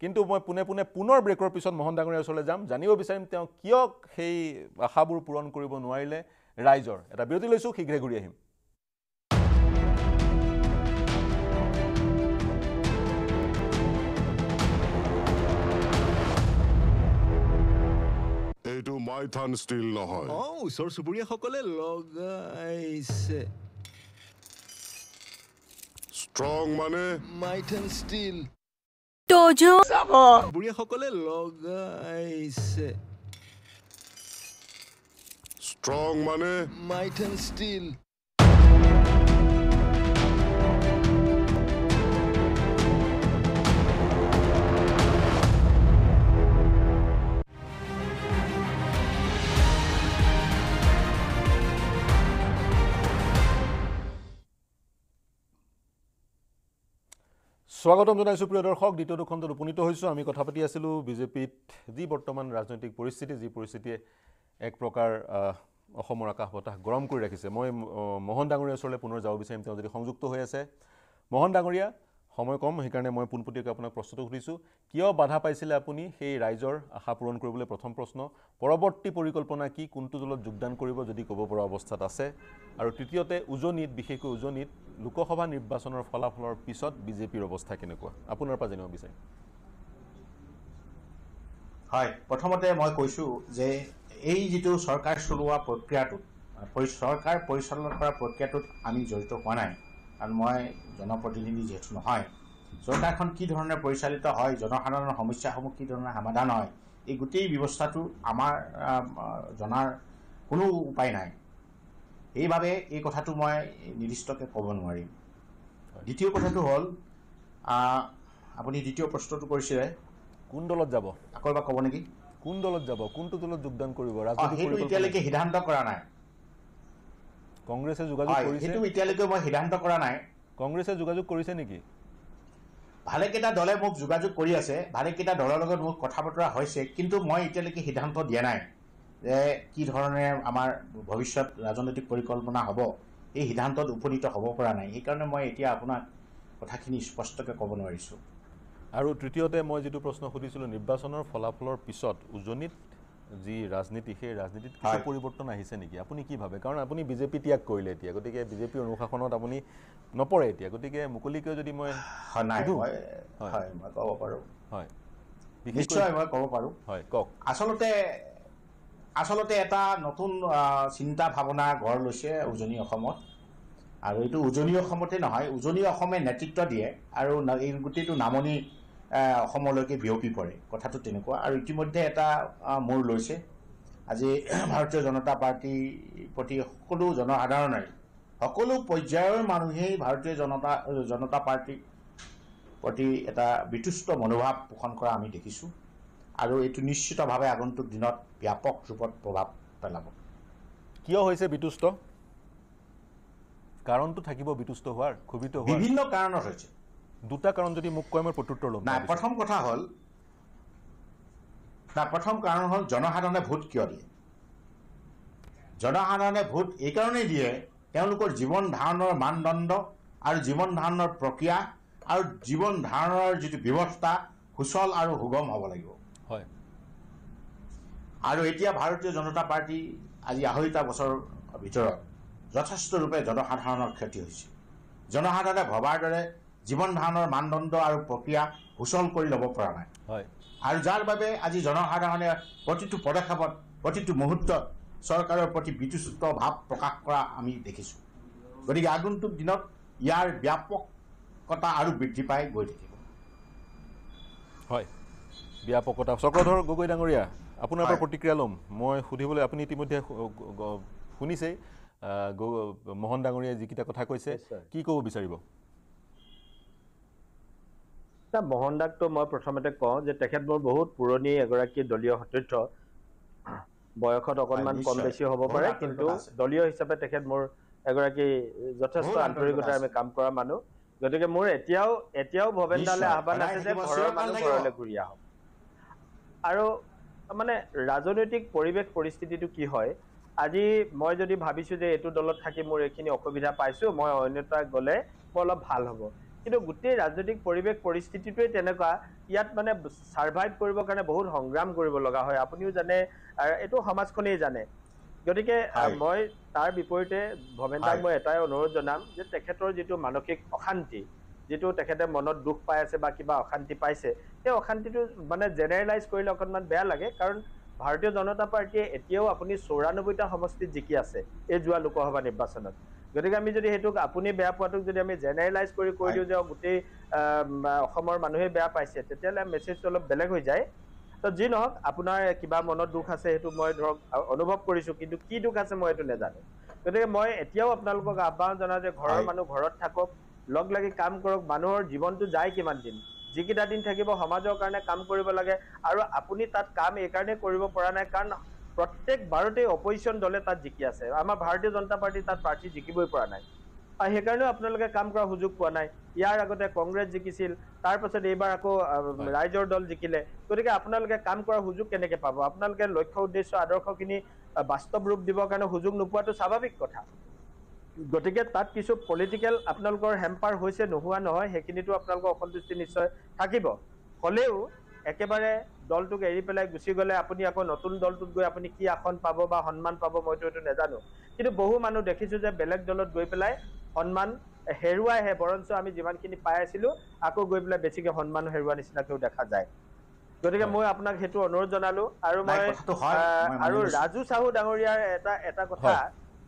কিন্তু মই পোনে পোনে পুনৰ ব্ৰেকৰ পিছত মহন ডাঙৰীয়াৰ ওচৰলৈ যাম জানিব বিচাৰিম তেওঁ কিয় সেই আশাবোৰ পূৰণ কৰিব নোৱাৰিলে ৰাইজৰ এটা বিৰতি লৈছোঁ শীঘ্ৰে ঘূৰি আহিম পাইথান ষ্টিল নহয় অঁ ওচৰ চুবুৰীয়াসকলে লগাইছে ষ্ট্ৰং মানে মাইথান ষ্টিল চুবুৰীয়াসকলে লগাইছে ষ্ট্ৰং মানে মাইথান ষ্টিল স্বাগতম জনাইছোঁ প্ৰিয় দৰ্শক দ্বিতীয়টো খণ্ডত উপনীত হৈছোঁ আমি কথা পাতি আছিলোঁ বিজেপিত যি বৰ্তমান ৰাজনৈতিক পৰিস্থিতি যি পৰিস্থিতিয়ে এক প্ৰকাৰ অসমৰ আকাশ বতাহ গৰম কৰি ৰাখিছে মই মোহন ডাঙৰীয়াৰ ওচৰলৈ পুনৰ যাব বিচাৰিম তেওঁ যদি সংযুক্ত হৈ আছে মোহন ডাঙৰীয়া সময় কম সেইকাৰণে মই পোনপটীয়াকৈ আপোনাক প্ৰশ্নটো সুধিছোঁ কিয় বাধা পাইছিলে আপুনি সেই ৰাইজৰ আশা পূৰণ কৰিবলৈ প্ৰথম প্ৰশ্ন পৰৱৰ্তী পৰিকল্পনা কি কোনটো দলত যোগদান কৰিব যদি ক'ব পৰা অৱস্থাত আছে আৰু তৃতীয়তে উজনিত বিশেষকৈ উজনিত লোকসভা নিৰ্বাচনৰ ফলাফলৰ পিছত বিজেপিৰ অৱস্থা কেনেকুৱা আপোনাৰ পৰা জানিব বিচাৰিম হয় প্ৰথমতে মই কৈছোঁ যে এই যিটো চৰকাৰ চলোৱা প্ৰক্ৰিয়াটোত চৰকাৰ পৰিচালনা কৰা প্ৰক্ৰিয়াটোত আমি জড়িত হোৱা নাই কাৰণ মই জনপ্ৰতিনিধি যিহেতু নহয় চৰকাৰখন কি ধৰণে পৰিচালিত হয় জনসাধাৰণৰ সমস্যাসমূহ কি ধৰণে সমাধান হয় এই গোটেই ব্যৱস্থাটো আমাৰ জনাৰ কোনো উপায় নাই সেইবাবে এই কথাটো মই নিৰ্দিষ্টকৈ ক'ব নোৱাৰিম দ্বিতীয় কথাটো হ'ল আপুনি দ্বিতীয় প্ৰশ্নটো কৰিছিলে কোন দলত যাব আকৌ এবাৰ ক'ব নেকি কোন দলত যাব কোনটো দলত যোগদান কৰিব সেইটো এতিয়ালৈকে সিদ্ধান্ত কৰা নাই কংগ্ৰেছে যোগাযোগ কৰিছে সেইটো এতিয়ালৈকে মই সিদ্ধান্ত কৰা নাই কংগ্ৰেছে যোগাযোগ কৰিছে নেকি ভালেকেইটা দলে মোক যোগাযোগ কৰি আছে ভালেকেইটা দলৰ লগত মোক কথা বতৰা হৈছে কিন্তু মই এতিয়ালৈকে সিদ্ধান্ত দিয়া নাই যে কি ধৰণে আমাৰ ভৱিষ্যত ৰাজনৈতিক পৰিকল্পনা হ'ব এই সিদ্ধান্তত উপনীত হ'ব পৰা নাই সেইকাৰণে মই এতিয়া আপোনাক কথাখিনি স্পষ্টকৈ ক'ব নোৱাৰিছোঁ আৰু তৃতীয়তে মই যিটো প্ৰশ্ন সুধিছিলোঁ নিৰ্বাচনৰ ফলাফলৰ পিছত উজনিত যি ৰাজনীতি সেই ৰাজনীতিত কিছু পৰিৱৰ্তন আহিছে নেকি আপুনি কি ভাবে কাৰণ আপুনি বিজেপি ত্যাগ কৰিলে এতিয়া গতিকে বিজেপি অনুশাসনত আপুনি নপৰে এতিয়া গতিকে মুকলিকৈ যদি মই হয় নিশ্চয় আচলতে আচলতে এটা নতুন চিন্তা ভাৱনা গঢ় লৈছে উজনি অসমত আৰু এইটো উজনি অসমতে নহয় উজনি অসমে নেতৃত্ব দিয়ে আৰু এই গোটেইটো নামনি অসমলৈকে বিয়পি পৰে কথাটো তেনেকুৱা আৰু ইতিমধ্যে এটা মূৰ লৈছে আজি [clears throat] ভাৰতীয় জনতা পাৰ্টীৰ প্ৰতি সকলো জনসাধাৰণৰে সকলো পৰ্যায়ৰ মানুহেই ভাৰতীয় জনতা জনতা পাৰ্টীৰ প্ৰতি এটা বিতুষ্ট মনোভাৱ পোষণ কৰা আমি দেখিছোঁ আৰু এইটো নিশ্চিতভাৱে আগন্তুক দিনত ব্যাপক ৰূপত প্ৰভাৱ পেলাব কিয় হৈছে বিতুষ্ট কাৰণটো থাকিব বিতুষ্ট হোৱাৰ ক্ষোভিত বিভিন্ন কাৰণত হৈছে দুটা কাৰণ যদি মোক কয় মই প্ৰত্যুত্তৰ ল'ম নাই প্ৰথম কথা হ'ল নাই প্ৰথম কাৰণ হ'ল জনসাধাৰণে ভোট কিয় দিয়ে জনসাধাৰণে ভোট এইকাৰণেই দিয়ে তেওঁলোকৰ জীৱন ধাৰণৰ মানদণ্ড আৰু জীৱন ধাৰণৰ প্ৰক্ৰিয়া আৰু জীৱন ধাৰণৰ যিটো ব্যৱস্থা সুচল আৰু সুগম হ'ব লাগিব হয় আৰু এতিয়া ভাৰতীয় জনতা পাৰ্টী আজি আঢ়ৈটা বছৰৰ ভিতৰত যথেষ্টৰূপে জনসাধাৰণৰ ক্ষতি হৈছে জনসাধাৰণে ভবাৰ দৰে জীৱন ধাৰণৰ মানদণ্ড আৰু প্ৰক্ৰিয়া সুচল কৰি ল'ব পৰা নাই আৰু যাৰ বাবে আজি জনসাধাৰণে প্ৰতিটো পদক্ষেপত প্ৰতিটো মুহূৰ্তত চৰকাৰৰ প্ৰতি বিতুচুত ভাৱ প্ৰকাশ কৰা আমি দেখিছোঁ গতিকে আগন্তুক দিনত ইয়াৰ ব্যাপকতা আৰু বৃদ্ধি পাই গৈ থাকিব হয় ব্যাপকতা চক্ৰধৰ গগৈ ডাঙৰীয়া আপোনাৰ পৰা প্ৰতিক্ৰিয়া ল'ম মই সুধিবলৈ আপুনি ইতিমধ্যে শুনিছেই মোহন ডাঙৰীয়াই যিকেইটা কথা কৈছে কি ক'ব বিচাৰিব আচ্ছা মোহন দাকটো মই প্ৰথমতে কওঁ যে তেখেত মোৰ বহুত পুৰণি এগৰাকী দলীয় সতীৰ্থ বয়সত অকণমান কম বেছি হ'ব পাৰে কিন্তু দলীয় হিচাপে তেখেত মোৰ এগৰাকী যথেষ্ট আন্তৰিকতাৰে আমি কাম কৰা মানুহ গতিকে মোৰ এতিয়াও এতিয়াও ভৱেন দালে আহ্বান আছে যে ঘৰৰ মানুহ ঘৰলৈ ঘূৰি আহক আৰু মানে ৰাজনৈতিক পৰিৱেশ পৰিস্থিতিটো কি হয় আজি মই যদি ভাবিছো যে এইটো দলত থাকি মোৰ এইখিনি অসুবিধা পাইছো মই অন্য এটা গ'লে মোৰ অলপ ভাল হ'ব কিন্তু গোটেই ৰাজনৈতিক পৰিৱেশ পৰিস্থিতিটোৱে তেনেকুৱা ইয়াত মানে ছাৰ্ভাইভ কৰিবৰ কাৰণে বহুত সংগ্ৰাম কৰিব লগা হয় আপুনিও জানে এইটো সমাজখনেই জানে গতিকে মই তাৰ বিপৰীতে ভৱেন্দ্ৰক মই এটাই অনুৰোধ জনাম যে তেখেতৰ যিটো মানসিক অশান্তি যিটো তেখেতে মনত দুখ পাই আছে বা কিবা অশান্তি পাইছে সেই অশান্তিটো মানে জেনেৰেলাইজ কৰিলে অকণমান বেয়া লাগে কাৰণ ভাৰতীয় জনতা পাৰ্টীয়ে এতিয়াও আপুনি চৌৰানব্বৈটা সমষ্টিত জিকি আছে এই যোৱা লোকসভা নিৰ্বাচনত গতিকে আমি যদি সেইটোক আপুনি বেয়া পোৱাটোক যদি আমি জেনেৰেলাইজ কৰি কৈ দিওঁ যে গোটেই অসমৰ মানুহে বেয়া পাইছে তেতিয়াহ'লে মেছেজটো অলপ বেলেগ হৈ যায় তো যি নহওক আপোনাৰ কিবা মনত দুখ আছে সেইটো মই ধৰক অনুভৱ কৰিছোঁ কিন্তু কি দুখ আছে মই সেইটো নেজানো গতিকে মই এতিয়াও আপোনালোকক আহ্বান জনাওঁ যে ঘৰৰ মানুহ ঘৰত থাকক লগ লাগি কাম কৰক মানুহৰ জীৱনটো যায় কিমান দিন যিকেইটা দিন থাকিব সমাজৰ কাৰণে কাম কৰিব লাগে আৰু আপুনি তাত কাম এইকাৰণে কৰিব পৰা নাই কাৰণ প্ৰত্যেক বাৰতে অপজিচন দলে তাত জিকি আছে আমাৰ ভাৰতীয় জনতা পাৰ্টী তাত প্ৰাৰ্থী জিকিবই পৰা নাই আৰু সেইকাৰণেও আপোনালোকে কাম কৰাৰ সুযোগ পোৱা নাই ইয়াৰ আগতে কংগ্ৰেছ জিকিছিল তাৰপাছত এইবাৰ আকৌ ৰাইজৰ দল জিকিলে গতিকে আপোনালোকে কাম কৰাৰ সুযোগ কেনেকৈ পাব আপোনালোকে লক্ষ্য উদ্দেশ্য আদৰ্শখিনি বাস্তৱ ৰূপ দিবৰ কাৰণে সুযোগ নোপোৱাটো স্বাভাৱিক কথা গতিকে তাত কিছু পলিটিকেল আপোনালোকৰ হেম্পাৰ হৈছে নোহোৱা নহয় সেইখিনিতো আপোনালোকৰ অসন্তুষ্টি নিশ্চয় থাকিব হ'লেও একেবাৰে দলটোক এৰি পেলাই গুচি গ'লে আপুনি আকৌ নতুন দলটোত গৈ আপুনি কি আসন পাব বা সন্মান পাব মইতো এইটো নাজানো কিন্তু বহু মানুহ দেখিছো যে বেলেগ দলত গৈ পেলাই সন্মান হেৰুৱাইহে বৰঞ্চ আমি যিমানখিনি পাই আছিলো আকৌ গৈ পেলাই বেছিকৈ সন্মান হেৰুৱা নিচিনাকেও দেখা যায় গতিকে মই আপোনাক সেইটো অনুৰোধ জনালো আৰু মই আৰু ৰাজু চাহু ডাঙৰীয়াৰ এটা এটা কথা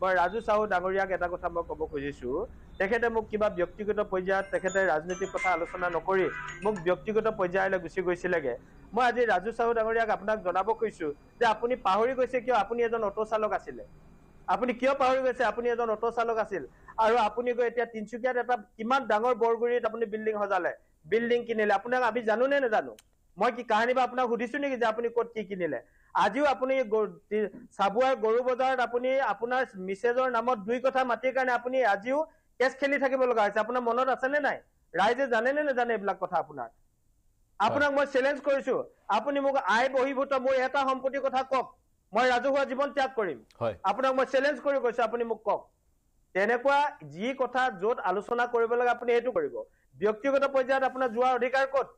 মই ৰাজু চাহু ডাঙৰীয়াক এটা কথা মই ক'ব খুজিছো তেখেতে মোক কিবা ব্যক্তিগত পৰ্যায়ত তেখেতে ৰাজনীতিক কথা আলোচনা নকৰি মোক ব্যক্তিগত পৰ্যায়লৈ গুচি গৈছিলেগে মই আজি ৰাজু চাহু ডাঙৰীয়াক আপোনাক জনাব খুজিছোঁ যে আপুনি পাহৰি গৈছে কিয় আপুনি এজন অট' চালক আছিলে আপুনি কিয় পাহৰি গৈছে আপুনি এজন অট' চালক আছিল আৰু আপুনি গৈ এতিয়া তিনিচুকীয়াত এটা কিমান ডাঙৰ বৰগুৰিত আপুনি বিল্ডিং সজালে বিল্ডিং কিনিলে আপোনাক আমি জানো নে নাজানো মই কি কাহিনী বা আপোনাক সুধিছো নেকি যে আপুনি ক'ত কি কিনিলে আজিও আপুনি চাবুৱাৰ গৰু বজাৰত আপুনি আপোনাৰ মিছেজৰ নামত দুই কথা মাটিৰ কাৰণে আপুনি আজিও কেছ খেলি থাকিব লগা হৈছে আপোনাৰ মনত আছেনে নাই ৰাইজে জানেনে নাজানে এইবিলাক কথা আপোনাৰ আপোনাক মই চেলেঞ্জ কৰিছো আপুনি মোক আই বহিভূত মোৰ এটা সম্পত্তিৰ কথা কওক মই ৰাজহুৱা জীৱন ত্যাগ কৰিম আপোনাক মই চেলেঞ্জ কৰি কৈছো আপুনি মোক কওক তেনেকুৱা যি কথা যত আলোচনা কৰিব লাগে আপুনি সেইটো কৰিব ব্যক্তিগত পৰ্যায়ত আপোনাৰ যোৱাৰ অধিকাৰ কত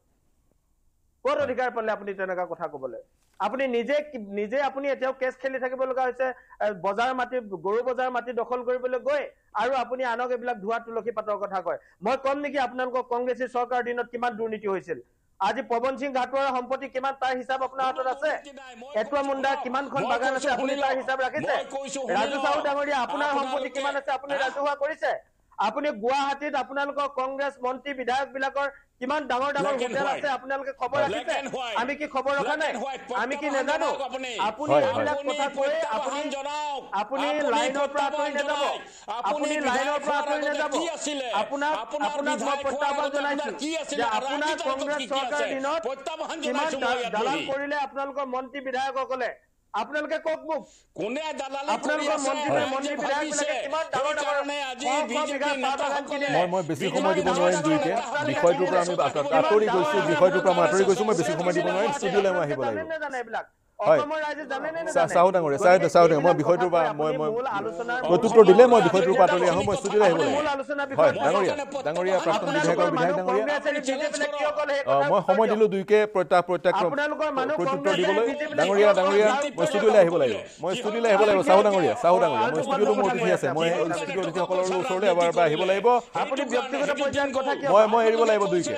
কত অধিকাৰ পালে আপুনি তেনেকুৱা কথা কবলৈ আপুনি নিজে নিজে আপুনি এতিয়াও কেছ খেলি থাকিব লগা হৈছে বজাৰ মাটি গৰু বজাৰ মাটি দখল কৰিবলৈ গৈ আৰু আপুনি আনক এইবিলাক ধোৱা তুলসী পাতৰ কথা কয় মই কম নেকি আপোনালোকক কংগ্ৰেছ চৰকাৰৰ দিনত কিমান দুৰ্নীতি হৈছিল আজি পৱন সিং ঘাটোৱাৰ সম্পত্তি কিমান তাৰ হিচাপ আপোনাৰ হাতত আছে এটুৱা মুণ্ডাৰ কিমানখন বাগান আছে আপুনি তাৰ হিচাপ ৰাখিছে ৰাজু চাহু ডাঙৰীয়া আপোনাৰ সম্পত্তি কিমান আছে আপুনি ৰাজহুৱা কৰিছে আপুনি গুৱাহাটীত আপোনালোকৰ কংগ্ৰেছ মন্ত্ৰী বিধায়ক বিলাকৰ ইমান ডাঙৰ ডাঙৰ হোটেল আছে আপোনালোকে খবৰ ৰাখিছে আমি কি খবৰ ৰখা নাই আমি কি নাজানো আপুনি এইবিলাক কথা কৈ আপুনি আপুনি লাইনৰ পৰা আঁতৰি নাযাব আপুনি লাইনৰ পৰা আঁতৰি নাযাব আপোনাক আপোনাক মই প্ৰত্যাহ্বান জনাইছো যে আপোনাৰ কংগ্ৰেছ চৰকাৰ দিনত ইমান দালাল কৰিলে আপোনালোকৰ মন্ত্ৰী বিধায়কসকলে আপোনালোকে কওক মোক কোনে দালালি আপোনালোকে মন্ত্ৰী মন্ত্ৰী আহিছে ডাঙৰ ডাঙৰ আজি বিজেপি মই মই বেছি সময় দিব নোৱাৰিম দুইকে বিষয়টোৰ পৰা আমি আঁতৰি গৈছোঁ বিষয়টোৰ পৰা আমি আঁতৰি গৈছো মই বেছি সময় দিব নোৱাৰিম ষ্টুডিঅ'লৈ মই আহিব লাগিব এইবিলাক চাওঁ ডাঙৰ চাই চাওঁ মই বিষয়টোৰ পৰা মই মই প্ৰত্যুত্তৰ দিলে মই বিষয়টোৰ পৰা আঁতৰি আহোঁ মই স্থুতিত আহিব লাগিব হয় ডাঙৰীয়া ডাঙৰীয়া প্ৰাক্তন বিধায়কৰ বিধায়ক ডাঙৰীয়া অঁ মই সময় দিলোঁ দুয়োকে প্ৰত্যাহ প্ৰত্যাক্ৰম প্ৰত্যুত্তৰ দিবলৈ ডাঙৰীয়া ডাঙৰীয়া মই স্থুতিলৈ আহিব লাগিব মই স্থুতিলৈ আহিব লাগিব চাহু ডাঙৰীয়া চাহু ডাঙৰীয়া মই স্থুতিতো মোৰ অতিথি আছে মই স্থুতি অতিথিসকলৰ ওচৰলৈ এবাৰ এবাৰ আহিব লাগিব মই মই এৰিব লাগিব দুয়োকে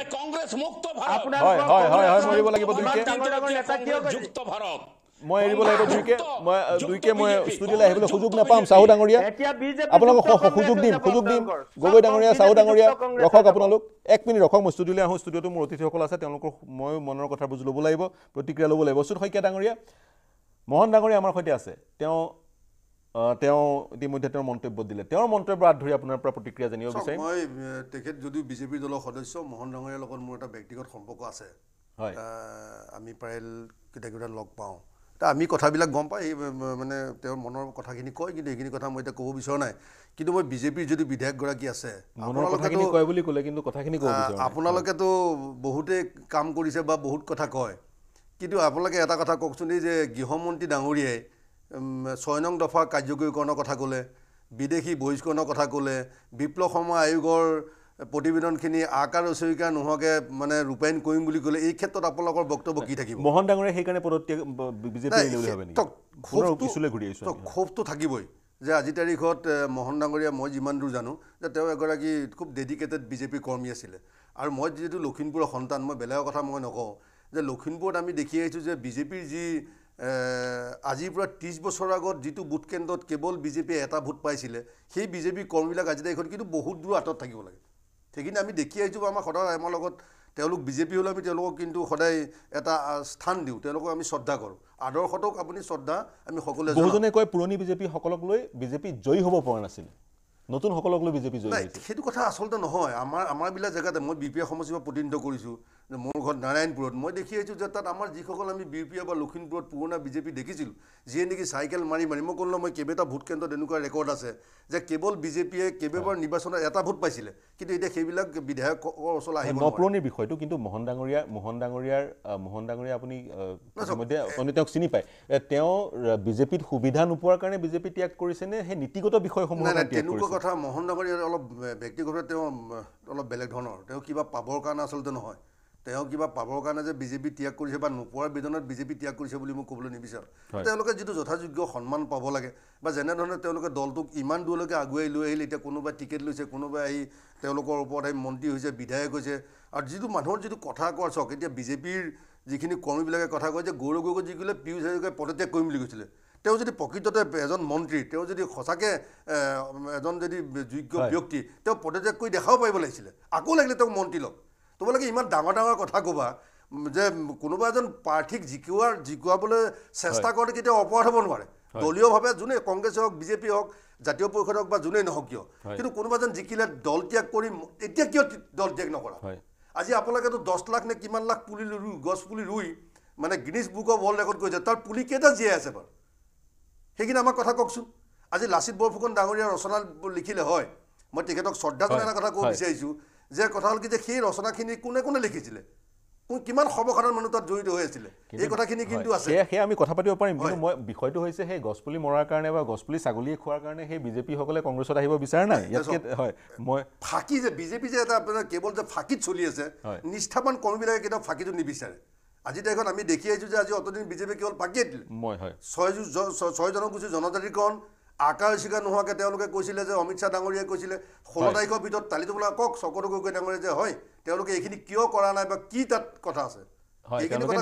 হয় হয় হয় হয় মই এৰিব লাগিব দুয়োকে ভাৰত মই এৰিব লাগিব দুইকে মই দুইকে মই ষ্টুডিঅ'লৈ আহিবলৈ সুযোগ নাপাম চাহু ডাঙৰীয়া আপোনালোকক সুযোগ দিম সুযোগ দিম গগৈ ডাঙৰীয়া চাহু ডাঙৰীয়া ৰখক আপোনালোক এক মিনিট ৰখক মই ষ্টুডিঅ'লৈ আহোঁ ষ্টুডিঅ'টো মোৰ অতিথিসকল আছে তেওঁলোকৰ মই মনৰ কথা বুজি ল'ব লাগিব প্ৰতিক্ৰিয়া ল'ব লাগিব সুত শইকীয়া ডাঙৰীয়া মহন ডাঙৰীয়া আমাৰ সৈতে আছে তেওঁ তেওঁ ইতিমধ্যে তেওঁৰ মন্তব্য দিলে তেওঁৰ মন্তব্য হাত ধৰি আপোনাৰ পৰা প্ৰতিক্ৰিয়া জানিব বিচাৰিম মই তেখেত যদিও বিজেপিৰ দলৰ সদস্য মহন ডাঙৰীয়াৰ লগত মোৰ এটা ব্যক্তিগত সম্পৰ্ক আছে হয় আমি প্ৰায় কেতিয়া কেতিয়া লগ পাওঁ তা আমি কথাবিলাক গম পাই মানে তেওঁৰ মনৰ কথাখিনি কয় কিন্তু এইখিনি কথা মই এতিয়া ক'ব বিচৰা নাই কিন্তু মই বিজেপিৰ যদি বিধায়কগৰাকী আছে আপোনালোকেতো বহুতে কাম কৰিছে বা বহুত কথা কয় কিন্তু আপোনালোকে এটা কথা কওকচোন যে গৃহমন্ত্ৰী ডাঙৰীয়াই ছয় নং দফা কাৰ্যকৰীকৰণৰ কথা ক'লে বিদেশী বহিষ্কৰণৰ কথা ক'লে বিপ্লৱ সময় আয়োগৰ প্ৰতিবেদনখিনি আকাৰ ওচৰিকা নোহোৱাকৈ মানে ৰূপায়ণ কৰিম বুলি ক'লে এই ক্ষেত্ৰত আপোনালোকৰ বক্তব্য কি থাকিব মোহন ডাঙৰীয়া সেইকাৰণে পদত্যাগ ক্ষোভটো থাকিবই যে আজিৰ তাৰিখত মোহন ডাঙৰীয়া মই যিমান দূৰ জানো যে তেওঁ এগৰাকী খুব ডেডিকেটেড বিজেপি কৰ্মী আছিলে আৰু মই যিহেতু লখিমপুৰৰ সন্তান মই বেলেগৰ কথা মই নকওঁ যে লখিমপুৰত আমি দেখি আহিছোঁ যে বিজেপিৰ যি আজিৰ পৰা ত্ৰিছ বছৰৰ আগত যিটো বুথ কেন্দ্ৰত কেৱল বিজেপিয়ে এটা ভোট পাইছিলে সেই বিজেপি কৰ্মীবিলাক আজিৰ তাৰিখত কিন্তু বহুত দূৰ আঁতৰত থাকিব লাগে সেইখিনি আমি দেখি আহিছোঁ আমাৰ সদায় আমাৰ লগত তেওঁলোক বিজেপি হ'লেও আমি তেওঁলোকক কিন্তু সদায় এটা স্থান দিওঁ তেওঁলোকক আমি শ্ৰদ্ধা কৰোঁ আদৰ্শটোক আপুনি শ্ৰদ্ধা আমি সকলোৱে দুজনে কয় পুৰণি বিজেপিসকলক লৈ বিজেপি জয়ী হ'ব পৰা নাছিলে নতুনসকলক লৈ বিজেপি জয়ী সেইটো কথা আচলতে নহয় আমাৰ আমাৰবিলাক জেগাতে মই বি পি এ সমষ্টিৰ পৰা প্ৰতিনিধিত্ব কৰিছোঁ যে মোৰ ঘৰত নাৰায়ণপুৰত মই দেখি আহিছোঁ যে তাত আমাৰ যিসকল আমি বি পি এ বা লখিমপুৰত পুৰণা বিজেপি দেখিছিলোঁ যিয়ে নেকি চাইকেল মাৰি মাৰি মই ক'লোঁ মই কেইবাটাও ভোট কেন্দ্ৰত এনেকুৱা ৰেকৰ্ড আছে যে কেৱল বিজেপিয়ে কেইবাবাৰ নিৰ্বাচনত এটা ভোট পাইছিলে কিন্তু এতিয়া সেইবিলাক বিধায়কৰ ওচৰলৈ আহিব নপুৰণিৰ বিষয়টো কিন্তু মোহন ডাঙৰীয়া মোহন ডাঙৰীয়াৰ মোহন ডাঙৰীয়া আপুনি তেওঁক চিনি পায় তেওঁ বিজেপিত সুবিধা নোপোৱাৰ কাৰণে বিজেপি ত্যাগ কৰিছেনে সেই নীতিগত বিষয়সমূহ নাই নাই তেনেকুৱা কথা মোহন ডাঙৰীয়া অলপ ব্যক্তিগতভাৱে তেওঁ অলপ বেলেগ ধৰণৰ তেওঁ কিবা পাবৰ কাৰণে আচলতে নহয় তেওঁ কিবা পাবৰ কাৰণে যে বিজেপি ত্যাগ কৰিছে বা নোপোৱাৰ বেদনাত বিজেপি ত্যাগ কৰিছে বুলি মই ক'বলৈ নিবিচাৰোঁ তেওঁলোকে যিটো যথাযোগ্য সন্মান পাব লাগে বা যেনেধৰণে তেওঁলোকে দলটোক ইমান দূৰলৈকে আগুৱাই লৈ আহিলে এতিয়া কোনোবাই টিকেট লৈছে কোনোবাই আহি তেওঁলোকৰ ওপৰত আহি মন্ত্ৰী হৈছে বিধায়ক হৈছে আৰু যিটো মানুহৰ যিটো কথা কোৱাৰ চাওক এতিয়া বিজেপিৰ যিখিনি কৰ্মীবিলাকে কথা কয় যে গৌৰৱ গগৈ যি ক'লে পিয়ুষ হাজৰিকাই পদত্যাগ কৰিম বুলি কৈছিলে তেওঁ যদি প্ৰকৃততে এজন মন্ত্ৰী তেওঁ যদি সঁচাকৈ এজন যদি যোগ্য ব্যক্তি তেওঁ পদত্যাগ কৰি দেখাব পাৰিব লাগিছিলে আকৌ লাগিলে তেওঁক মন্ত্ৰী লওক তোমালোকে ইমান ডাঙৰ ডাঙৰ কথা ক'বা যে কোনোবা এজন প্ৰাৰ্থীক জিকোৱা জিকোৱাবলৈ চেষ্টা কৰোঁতে কেতিয়াও অপৰাধ হ'ব নোৱাৰে দলীয়ভাৱে যোনে কংগ্ৰেছে হওক বিজেপি হওক জাতীয় পৰিষদ হওক বা যোনেই নহওক কিয় কিন্তু কোনোবা এজন জিকিলে দল ত্যাগ কৰি এতিয়া কিয় দল ত্যাগ নকৰা আজি আপোনালোকেতো দহ লাখ নে কিমান লাখ পুলি ৰুই গছ পুলি ৰুই মানে Guinness book of world record কৰিছে তাৰ পুলি কেইটা জীয়াই আছে বাৰু সেইখিনি আমাক কথা কওকচোন আজি লাচিত বৰফুকন ডাঙৰীয়া ৰচনা লিখিলে হয় মই তেখেতক শ্ৰদ্ধা জনাই এটা কথা ক'ব বিচাৰিছোঁ যে কথা হ'ল কি যে সেই ৰচনাখিনি কোনে কোনে লিখিছিলে কিমান সৰ্বসাধাৰণ মানুহ তাত জড়িত হৈ আছিলে এই কথাখিনি কিন্তু আছে সেয়া আমি কথা পাতিব পাৰিম কিন্তু মই বিষয়টো হৈছে সেই গছপুলি মৰাৰ কাৰণে বা গছপুলি ছাগলীয়ে খোৱাৰ কাৰণে সেই বিজেপিসকলে কংগ্ৰেছত আহিব বিচাৰে নাই হয় মই ফাঁকি যে বিজেপি যে এটা কেৱল যে ফাঁকিত চলি আছে নিষ্ঠাবান কৰ্মীবিলাকে কেতিয়াও ফাঁকিটো নিবিচাৰে আজি তাৰিখত আমি দেখি আহিছোঁ যে আজি অতদিন বিজেপি কেৱল ফাঁকি দিলে মই হয় ছয় ছয় জনগোষ্ঠীৰ জনজাতিকৰণ আকাৰ নোহোৱাকৈ তেওঁলোকে কৈছিলে যে অমিত শ্বাহ ডাঙৰীয়াই কৈছিলে ষোল্ল তাৰিখৰ ভিতৰত তালিটো বোলা কওক শকত গগৈ ডাঙৰীয়া যে হয় তেওঁলোকে এইখিনি কিয় কৰা নাই বা কি তাত কথা আছে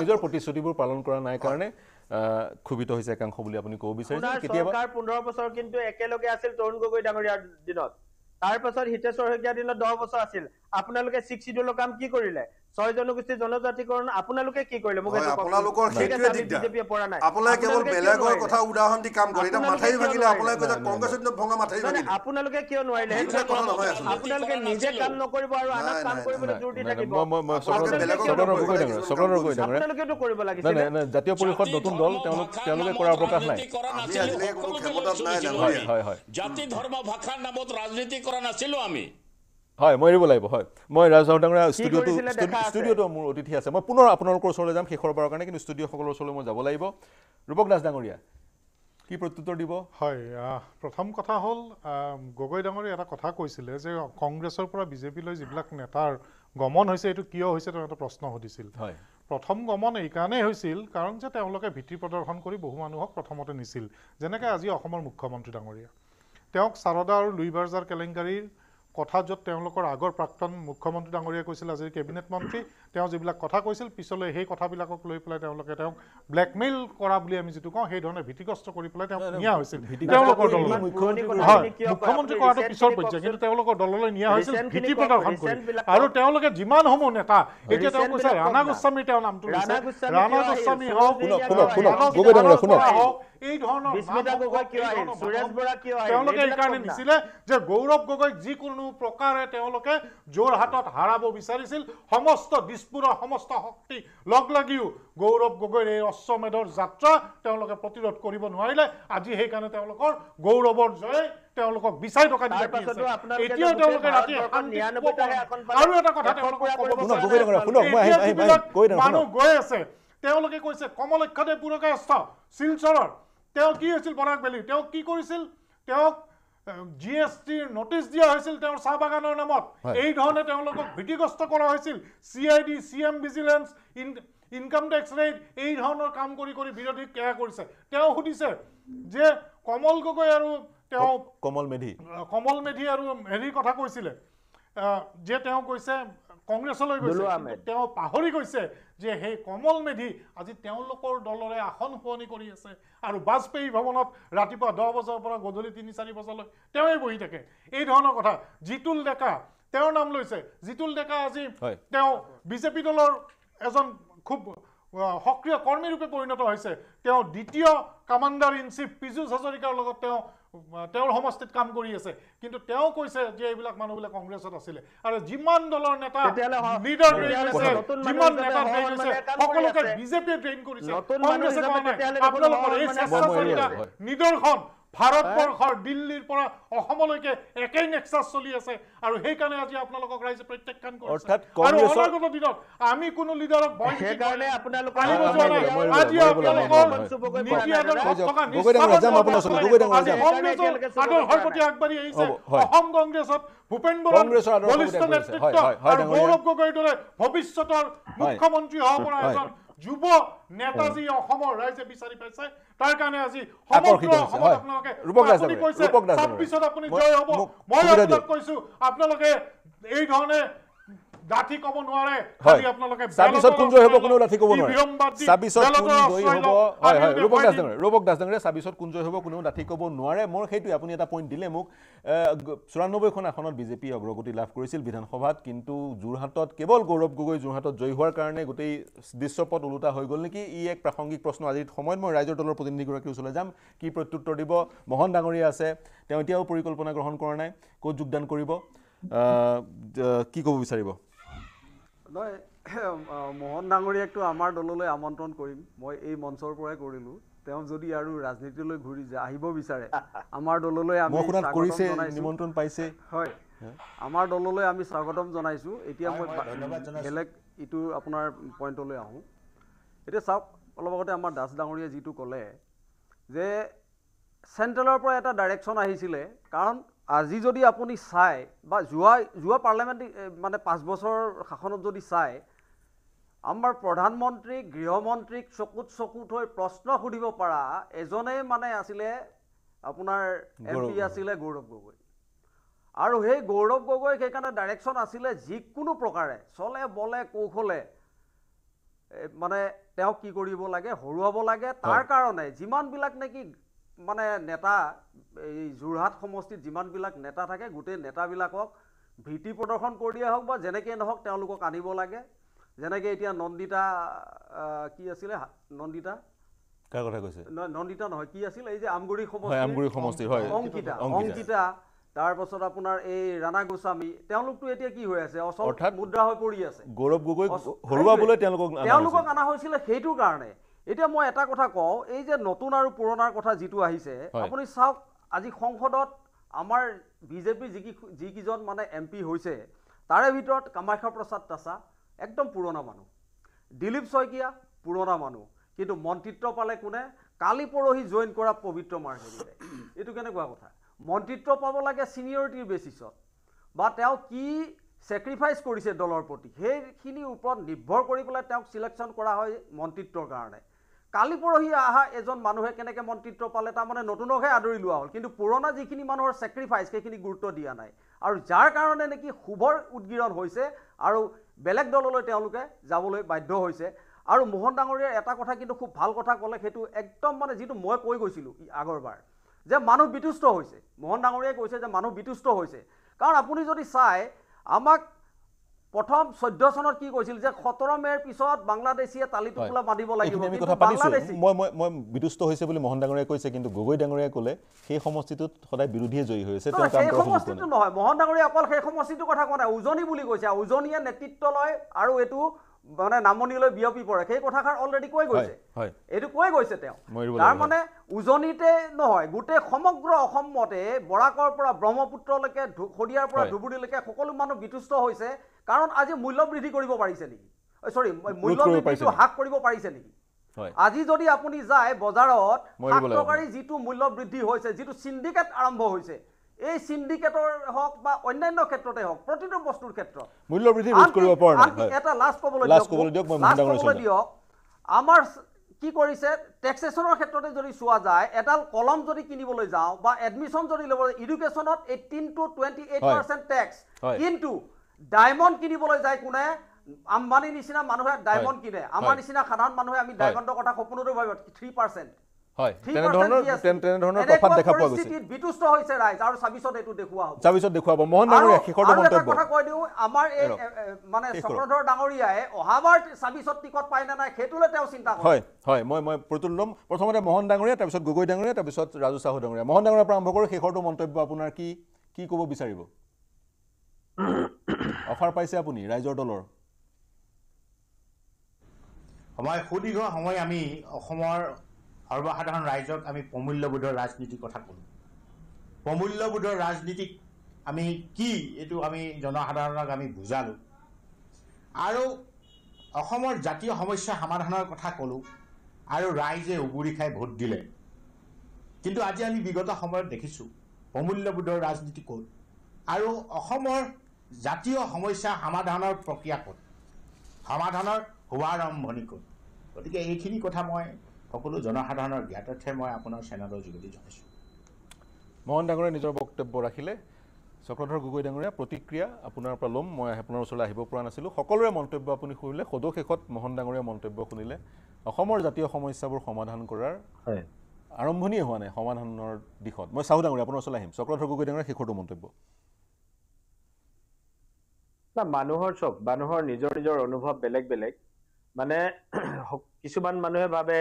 নিজৰ প্ৰতিশ্ৰুতিবোৰ পালন কৰা নাই কাৰণে ক্ষোভিত হৈছে একাংশ বুলি আপুনি ক'ব বিচাৰিছে কেতিয়াবা পোন্ধৰ বছৰ কিন্তু একেলগে আছিল তৰুণ গগৈ ডাঙৰীয়াৰ দিনত তাৰপাছত হিতেশ্বৰ শইকীয়াৰ দিনত দহ বছৰ আছিল আপোনালোকে ছিক্স শ্বিডিউলৰ কাম কি কৰিলে ছয় জনগোষ্ঠী জনজাতিকৰণ আপোনালোকে কি কৰিলে মোক বিজেপিয়ে পৰা নাই আপোনালোকে কিয় নোৱাৰিলে আপোনালোকে নিজে কাম নকৰিব আৰু আনক কাম কৰিবলৈ জোৰ দি থাকিব আপোনালোকেতো কৰিব লাগিছিল জাতীয় পৰিষদ নতুন দল তেওঁলোক তেওঁলোকে কৰাৰ অৱকাশ নাই জাতি ধৰ্ম ভাষাৰ নামত ৰাজনীতি কৰা নাছিলো আমি হয় মই এৰিব লাগিব হয় মই ৰাজদাঙৰীয়া ষ্টুডিঅ'টো ষ্টুডিঅ'টো মোৰ অতিথি আছে মই পুনৰ আপোনালোকৰ ওচৰলৈ যাম শেষৰ বাৰৰ কাৰণে কিন্তু ষ্টুডিঅ'সকলৰ ওচৰলৈ মই যাব লাগিব ৰূপক দাস ডাঙৰীয়া কি প্ৰত্যুত্তৰ দিব হয় প্ৰথম কথা হ'ল গগৈ ডাঙৰীয়া এটা কথা কৈছিলে যে কংগ্ৰেছৰ পৰা বিজেপিলৈ যিবিলাক নেতাৰ গমন হৈছে এইটো কিয় হৈছে তেওঁ এটা প্ৰশ্ন সুধিছিল হয় প্ৰথম গমন এইকাৰণেই হৈছিল কাৰণ যে তেওঁলোকে ভীতি প্ৰদৰ্শন কৰি বহু মানুহক প্ৰথমতে নিছিল যেনেকৈ আজি অসমৰ মুখ্যমন্ত্ৰী ডাঙৰীয়া তেওঁক শাৰদা আৰু লুইবাৰজাৰ কেলেংকাৰীৰ কথা য'ত তেওঁলোকৰ আগৰ প্ৰাক্তন মুখ্যমন্ত্ৰী ডাঙৰীয়াই কৈছিল আজিৰ কেবিনেট মন্ত্ৰী তেওঁ যিবিলাক কথা কৈছিল পিছলৈ সেই কথাবিলাকক লৈ পেলাই তেওঁলোকে তেওঁক ব্লেকমেইল কৰা বুলি আমি যিটো কওঁ সেইধৰণে ভীতিগ্ৰস্ত কৰি পেলাই তেওঁক নিয়া হৈছিল তেওঁলোকৰ দললৈ হয় মুখ্যমন্ত্ৰী কৰাটো পিছৰ পৰ্যায় কিন্তু তেওঁলোকৰ দললৈ নিয়া হৈছিল ভীতি প্ৰদৰ্শন কৰি আৰু তেওঁলোকে যিমান সমূহ নেতা এতিয়া তেওঁ কৈছে ৰাণা গোস্বামীৰ তেওঁৰ নামটো ৰাণা গোস্বামী হওক এই ধৰণৰ নিছিলে যে গৌৰৱ গগৈক যিকোনো প্ৰকাৰে তেওঁলোকে যোৰহাটত হাৰাব বিচাৰিছিল সমস্ত দিছপুৰৰ সমস্ত শক্তি লগ লাগিও গৌৰৱ গগৈৰ এই অশ্বমেধৰ যাত্ৰা তেওঁলোকে প্ৰতিৰোধ কৰিব নোৱাৰিলে আজি সেইকাৰণে তেওঁলোকৰ গৌৰৱৰ জয় তেওঁলোকক বিচাৰি থকা এতিয়াও তেওঁলোকে ৰাতি আৰু এটা কথা তেওঁলোকক মানুহ গৈ আছে তেওঁলোকে কৈছে দেৱ পুৰকাস্থ শিলচৰৰ তেওঁ কি হৈছিল পৰাগ বেলি তেওঁ কি কৰিছিল তেওঁক জি এচ টিৰ নটিচ দিয়া হৈছিল তেওঁৰ চাহ বাগানৰ নামত এই ধৰণে তেওঁলোকক ভীতিগ্ৰস্ত কৰা হৈছিল C I D C M vigilance income tax raid এই ধৰণৰ কাম কৰি কৰি বিৰোধীক কেয়া কৰিছে তেওঁ সুধিছে যে কমল গগৈ আৰু তেওঁ কমল মেধি কমল মেধি আৰু হেৰিৰ কথা কৈছিলে যে তেওঁ কৈছে কংগ্ৰেছলৈ গৈছে তেওঁ পাহৰি গৈছে যে সেই কমল মেধি আজি তেওঁলোকৰ দলৰে আসন শুৱনি কৰি আছে আৰু বাজপেয়ী ভৱনত ৰাতিপুৱা দহ বজাৰ পৰা গধূলি তিনি চাৰি বজালৈ তেওঁই বহি থাকে এই ধৰণৰ কথা জিতুল ডেকা তেওঁৰ নাম লৈছে জিতুল ডেকা আজি তেওঁ বিজেপি দলৰ এজন খুব সক্ৰিয় কৰ্মীৰূপে পৰিণত হৈছে তেওঁ দ্বিতীয় কামাণ্ডাৰ ইন চিফ পীযুষ হাজৰিকাৰ লগত তেওঁ তেওঁৰ সমষ্টিত কাম কৰি আছে কিন্তু তেওঁ কৈছে যে এইবিলাক মানুহ বোলে কংগ্ৰেছত আছিলে আৰু যিমান দলৰ নেতা নিদৰ্শন ভাৰতবৰ্ষৰ দিল্লীৰ পৰা অসমলৈকে একেই নেক্সাছ চলি আছে আৰু সেইকাৰণে আজি আপোনালোকক ৰাইজে প্ৰত্যাখ্যান কৰিছে দিনত আমি কোনো লিডাৰক আগবাঢ়ি আহিছে অসম কংগ্ৰেছত ভূপেন বৰুৱা বলিষ্ঠ নেতৃত্ব গৌৰৱ গগৈৰ দৰে ভৱিষ্যতৰ মুখ্যমন্ত্ৰী হ'ব পৰা এজন যুৱ নেতাজী অসমৰ ৰাইজে বিচাৰি পাইছে তাৰ কাৰণে আজি আপোনালোকে ছাব্বিছত আপুনি জয় হ'ব মই আপোনাক কৈছো আপোনালোকে এই ধৰণে লাঠি কব নোৱাৰে খালি আপোনালোকে 26ত কোন জয় হ'ব কোনো লাঠি কব নোৱাৰে 26ত কোন জয় হ'ব হয় হয় ৰূপক দাস ডাঙৰ ৰূপক দাস ডাঙৰে 26ত কোন জয় হ'ব কোনো লাঠি কব নোৱাৰে মোৰ সেইটোৱে আপুনি এটা পইণ্ট দিলে মোক চৌৰানব্বৈ খন আসনত বিজেপি অগ্ৰগতি লাভ কৰিছিল বিধানসভাত কিন্তু যোৰহাটত কেৱল গৌৰৱ গগৈ যোৰহাটত জয়ী হোৱাৰ কাৰণে গোটেই দৃশ্যপট ওলোটা হৈ গ'ল নেকি ই এক প্ৰাসংগিক প্ৰশ্ন আজিৰ সময়ত মই ৰাইজৰ দলৰ প্ৰতিনিধিগৰাকীৰ ওচৰলৈ যাম কি প্ৰত্যুত্তৰ দিব মহন ডাঙৰীয়া আছে তেওঁ এতিয়াও পৰিকল্পনা গ্ৰহণ কৰা নাই ক'ত যোগদান কৰিব কি ক'ব বিচাৰিব নহয় [coughs] মোহন ডাঙৰীয়াকতো আমাৰ দললৈ আমন্ত্ৰণ কৰিম মই এই মঞ্চৰ পৰাই কৰিলোঁ তেওঁ যদি আৰু ৰাজনীতিলৈ ঘূৰি যায় আহিব বিচাৰে [laughs] আমাৰ দললৈ আমি নিমন্ত্ৰণ পাইছে হয় আমাৰ দললৈ আমি স্বাগতম জনাইছোঁ এতিয়া মই বেলেগ ইটো আপোনাৰ পইণ্টলৈ আহোঁ এতিয়া চাওক অলপ আগতে আমাৰ দাস ডাঙৰীয়াই যিটো ক'লে যে চেণ্ট্ৰেলৰ পৰা এটা ডাইৰেকশ্যন আহিছিলে কাৰণ আজি যদি আপুনি চায় বা যোৱা যোৱা পাৰ্লিয়ামেণ্ট মানে পাঁচ বছৰ শাসনত যদি চায় আমাৰ প্ৰধানমন্ত্ৰীক গৃহমন্ত্ৰীক চকুত চকুত হৈ প্ৰশ্ন সুধিব পৰা এজনে মানে আছিলে আপোনাৰ এম পি আছিলে গৌৰৱ গগৈ আৰু সেই গৌৰৱ গগৈ সেইকাৰণে ডাইৰেকশ্যন আছিলে যিকোনো প্ৰকাৰে চলে বলে কৌশলে মানে তেওঁক কি কৰিব লাগে হৰুৱাব লাগে তাৰ কাৰণে যিমানবিলাক নেকি মানে নেতা এই যোৰহাট সমষ্টিত যিমানবিলাক নেতা থাকে গোটেই নেতাবিলাকক ভীতি প্ৰদৰ্শন কৰি দিয়া হওক বা যেনেকৈ নহওক তেওঁলোকক আনিব লাগে যেনেকৈ এতিয়া নন্দিতা কি আছিলে নন্দিতা কাৰ কথা নন্দিতা নহয় কি আছিল এই যে আমগুৰি সমষ্টি অংকিতা অংকিতা তাৰপাছত আপোনাৰ এই ৰাণা গোস্বামী তেওঁলোকতো এতিয়া কি হৈ আছে অচল মুদ্ৰা হৈ পৰি আছে গৌৰৱ গগৈ তেওঁলোকক অনা হৈছিলে সেইটো কাৰণে এতিয়া মই এটা কথা কওঁ এই যে নতুন আৰু পুৰণাৰ কথা যিটো আহিছে আপুনি চাওক আজি সংসদত আমাৰ বিজেপিৰ যিকি যিকেইজন মানে এম পি হৈছে তাৰে ভিতৰত কামাখ্যা প্ৰসাদ তাছা একদম পুৰণা মানুহ দিলীপ শইকীয়া পুৰণা মানুহ কিন্তু মন্ত্ৰিত্ব পালে কোনে কালি পৰহি জইন কৰা পবিত্ৰ মাৰ্গেৰীয়ে এইটো কেনেকুৱা কথা মন্ত্ৰিত্ব পাব লাগে ছিনিয়ৰিটিৰ বেচিছত বা তেওঁ কি ছেক্ৰিফাইচ কৰিছে দলৰ প্ৰতি সেইখিনিৰ ওপৰত নিৰ্ভৰ কৰি পেলাই তেওঁক চিলেকশ্যন কৰা হয় মন্ত্ৰিত্বৰ কাৰণে কালি পৰহি অহা এজন মানুহে কেনেকৈ মন্ত্ৰিত্ব পালে তাৰমানে নতুনকহে আদৰি লোৱা হ'ল কিন্তু পুৰণা যিখিনি মানুহৰ চেক্ৰিফাইচ সেইখিনি গুৰুত্ব দিয়া নাই আৰু যাৰ কাৰণে নেকি শুভৰ উদগিৰণ হৈছে আৰু বেলেগ দললৈ তেওঁলোকে যাবলৈ বাধ্য হৈছে আৰু মোহন ডাঙৰীয়াৰ এটা কথা কিন্তু খুব ভাল কথা ক'লে সেইটো একদম মানে যিটো মই কৈ গৈছিলোঁ আগৰবাৰ যে মানুহ বিতুষ্ট হৈছে মোহন ডাঙৰীয়াই কৈছে যে মানুহ বিতুষ্ট হৈছে কাৰণ আপুনি যদি চায় আমাক প্ৰথম চৈধ্য চনত কি কৈছিল যে সোতৰ মেৰ পিছত বাংলাদেশীয়ে তালি টোপোলা মাতিব লাগিব হৈছে বুলি মোহন ডাঙৰীয়াই কৈছে কিন্তু গগৈ ডাঙৰীয়াই ক'লে সেই সমষ্টিটোত সদায় বিৰোধীয়ে জয়ী হৈ আছে নহয় মোহন ডাঙৰীয়াই অকল সেই সমষ্টিটোৰ কথা কোৱা নাই উজনি বুলি কৈছে উজনিয়ে নেতৃত্ব লয় আৰু এইটো মানে নামনিলৈ বিয়পি পৰে সেই কথাষাৰ অলৰেডি কৈ গৈছে এইটো কৈ গৈছে তেওঁ তাৰমানে উজনিতে নহয় গোটেই সমগ্ৰ অসমতে বৰাকৰ পৰা ব্ৰহ্মপুত্ৰলৈকে শদিয়াৰ পৰা ধুবুৰীলৈকে সকলো মানুহ বিতুষ্ট হৈছে কাৰণ আজি মূল্য বৃদ্ধি কৰিব পাৰিছে নেকি চৰি মূল্য বৃদ্ধিটো হ্ৰাস কৰিব পাৰিছে নেকি আজি যদি আপুনি যায় বজাৰত যিটো মূল্য বৃদ্ধি হৈছে যিটো চিণ্ডিকেট আৰম্ভ হৈছে এই সিন্ডিকেটৰ হওক বা অন্যান্য ক্ষেত্ৰতে হওক প্ৰতিটো বস্তুৰ ক্ষেত্ৰত মূল্য বৃদ্ধি ৰোধ কৰিব পৰা নাই এটা লাষ্ট ক'বলৈ লাষ্ট ক'বলৈ দিয়ক মই মহিন্দা কৰিছোঁ আমাৰ কি কৰিছে টেক্সেশ্যনৰ ক্ষেত্ৰতে যদি চোৱা যায় এডাল কলম যদি কিনিবলৈ যাওঁ বা এডমিশ্যন যদি ল'ব এডুকেশ্যনত eighteen to twenty eight percent tax কিন্তু ডায়মণ্ড কিনিবলৈ যায় কোনে আম্বানীৰ নিচিনা মানুহে ডায়মণ্ড কিনে আমাৰ নিচিনা সাধাৰণ মানুহে আমি ডায়মণ্ডৰ কথা সপোনতো ভাবিব থ্ৰী পাৰ্চেণ্ট মহন ডাঙৰীয়া গগৈ ডাঙৰীয়া ৰাজু চাহু ডাঙৰীয়া মহন ডাঙৰীয়া পৰা আৰম্ভ কৰো শেষৰটো মন্তব্য আপোনাৰ কি কি ক'ব বিচাৰিব অফাৰ [coughs] পাইছে আপুনি ৰাইজৰ দলৰ সময় সুদীৰ্ঘ সময় আমি অসমৰ সৰ্বসাধাৰণ ৰাইজক আমি প্ৰমূল্যবোধৰ ৰাজনীতিৰ কথা ক'লোঁ প্ৰমূল্যবোধৰ ৰাজনীতিক আমি কি এইটো আমি জনসাধাৰণক আমি বুজালোঁ আৰু অসমৰ জাতীয় সমস্যা সমাধানৰ কথা ক'লোঁ আৰু ৰাইজে উগুৰি খাই ভোট দিলে কিন্তু আজি আমি বিগত সময়ত দেখিছোঁ প্ৰমূল্যবোধৰ ৰাজনীতি ক'ত আৰু অসমৰ জাতীয় সমস্যা সমাধানৰ প্ৰক্ৰিয়া ক'ত সমাধানৰ শুভাৰম্ভণি ক'ত গতিকে এইখিনি কথা মই সকলো জনসাধাৰণৰ জ্ঞাতাৰ্থে মই আপোনাৰ চেনেলৰ যোগেদি জনাইছোঁ মোহন ডাঙৰীয়া নিজৰ বক্তব্য ৰাখিলে চক্ৰধৰ গগৈ ডাঙৰীয়া প্ৰতিক্ৰিয়া আপোনাৰ পৰা ল'ম মই আপোনাৰ ওচৰলৈ আহিব পৰা নাছিলোঁ সকলোৰে মন্তব্য আপুনি শুনিলে সদৌশেষত মোহন ডাঙৰীয়া মন্তব্য শুনিলে অসমৰ জাতীয় সমস্যাবোৰ সমাধান কৰাৰ আৰম্ভণিয়ে হোৱা নাই সমাধানৰ দিশত মই চাহু ডাঙৰীয়া আপোনাৰ ওচৰলৈ আহিম চক্ৰধৰ গগৈ ডাঙৰীয়া শেষৰটো মন্তব্য মানুহৰ চব মানুহৰ নিজৰ নিজৰ অনুভৱ বেলেগ বেলেগ মানে [clears throat] কিছুমান মানুহে ভাবে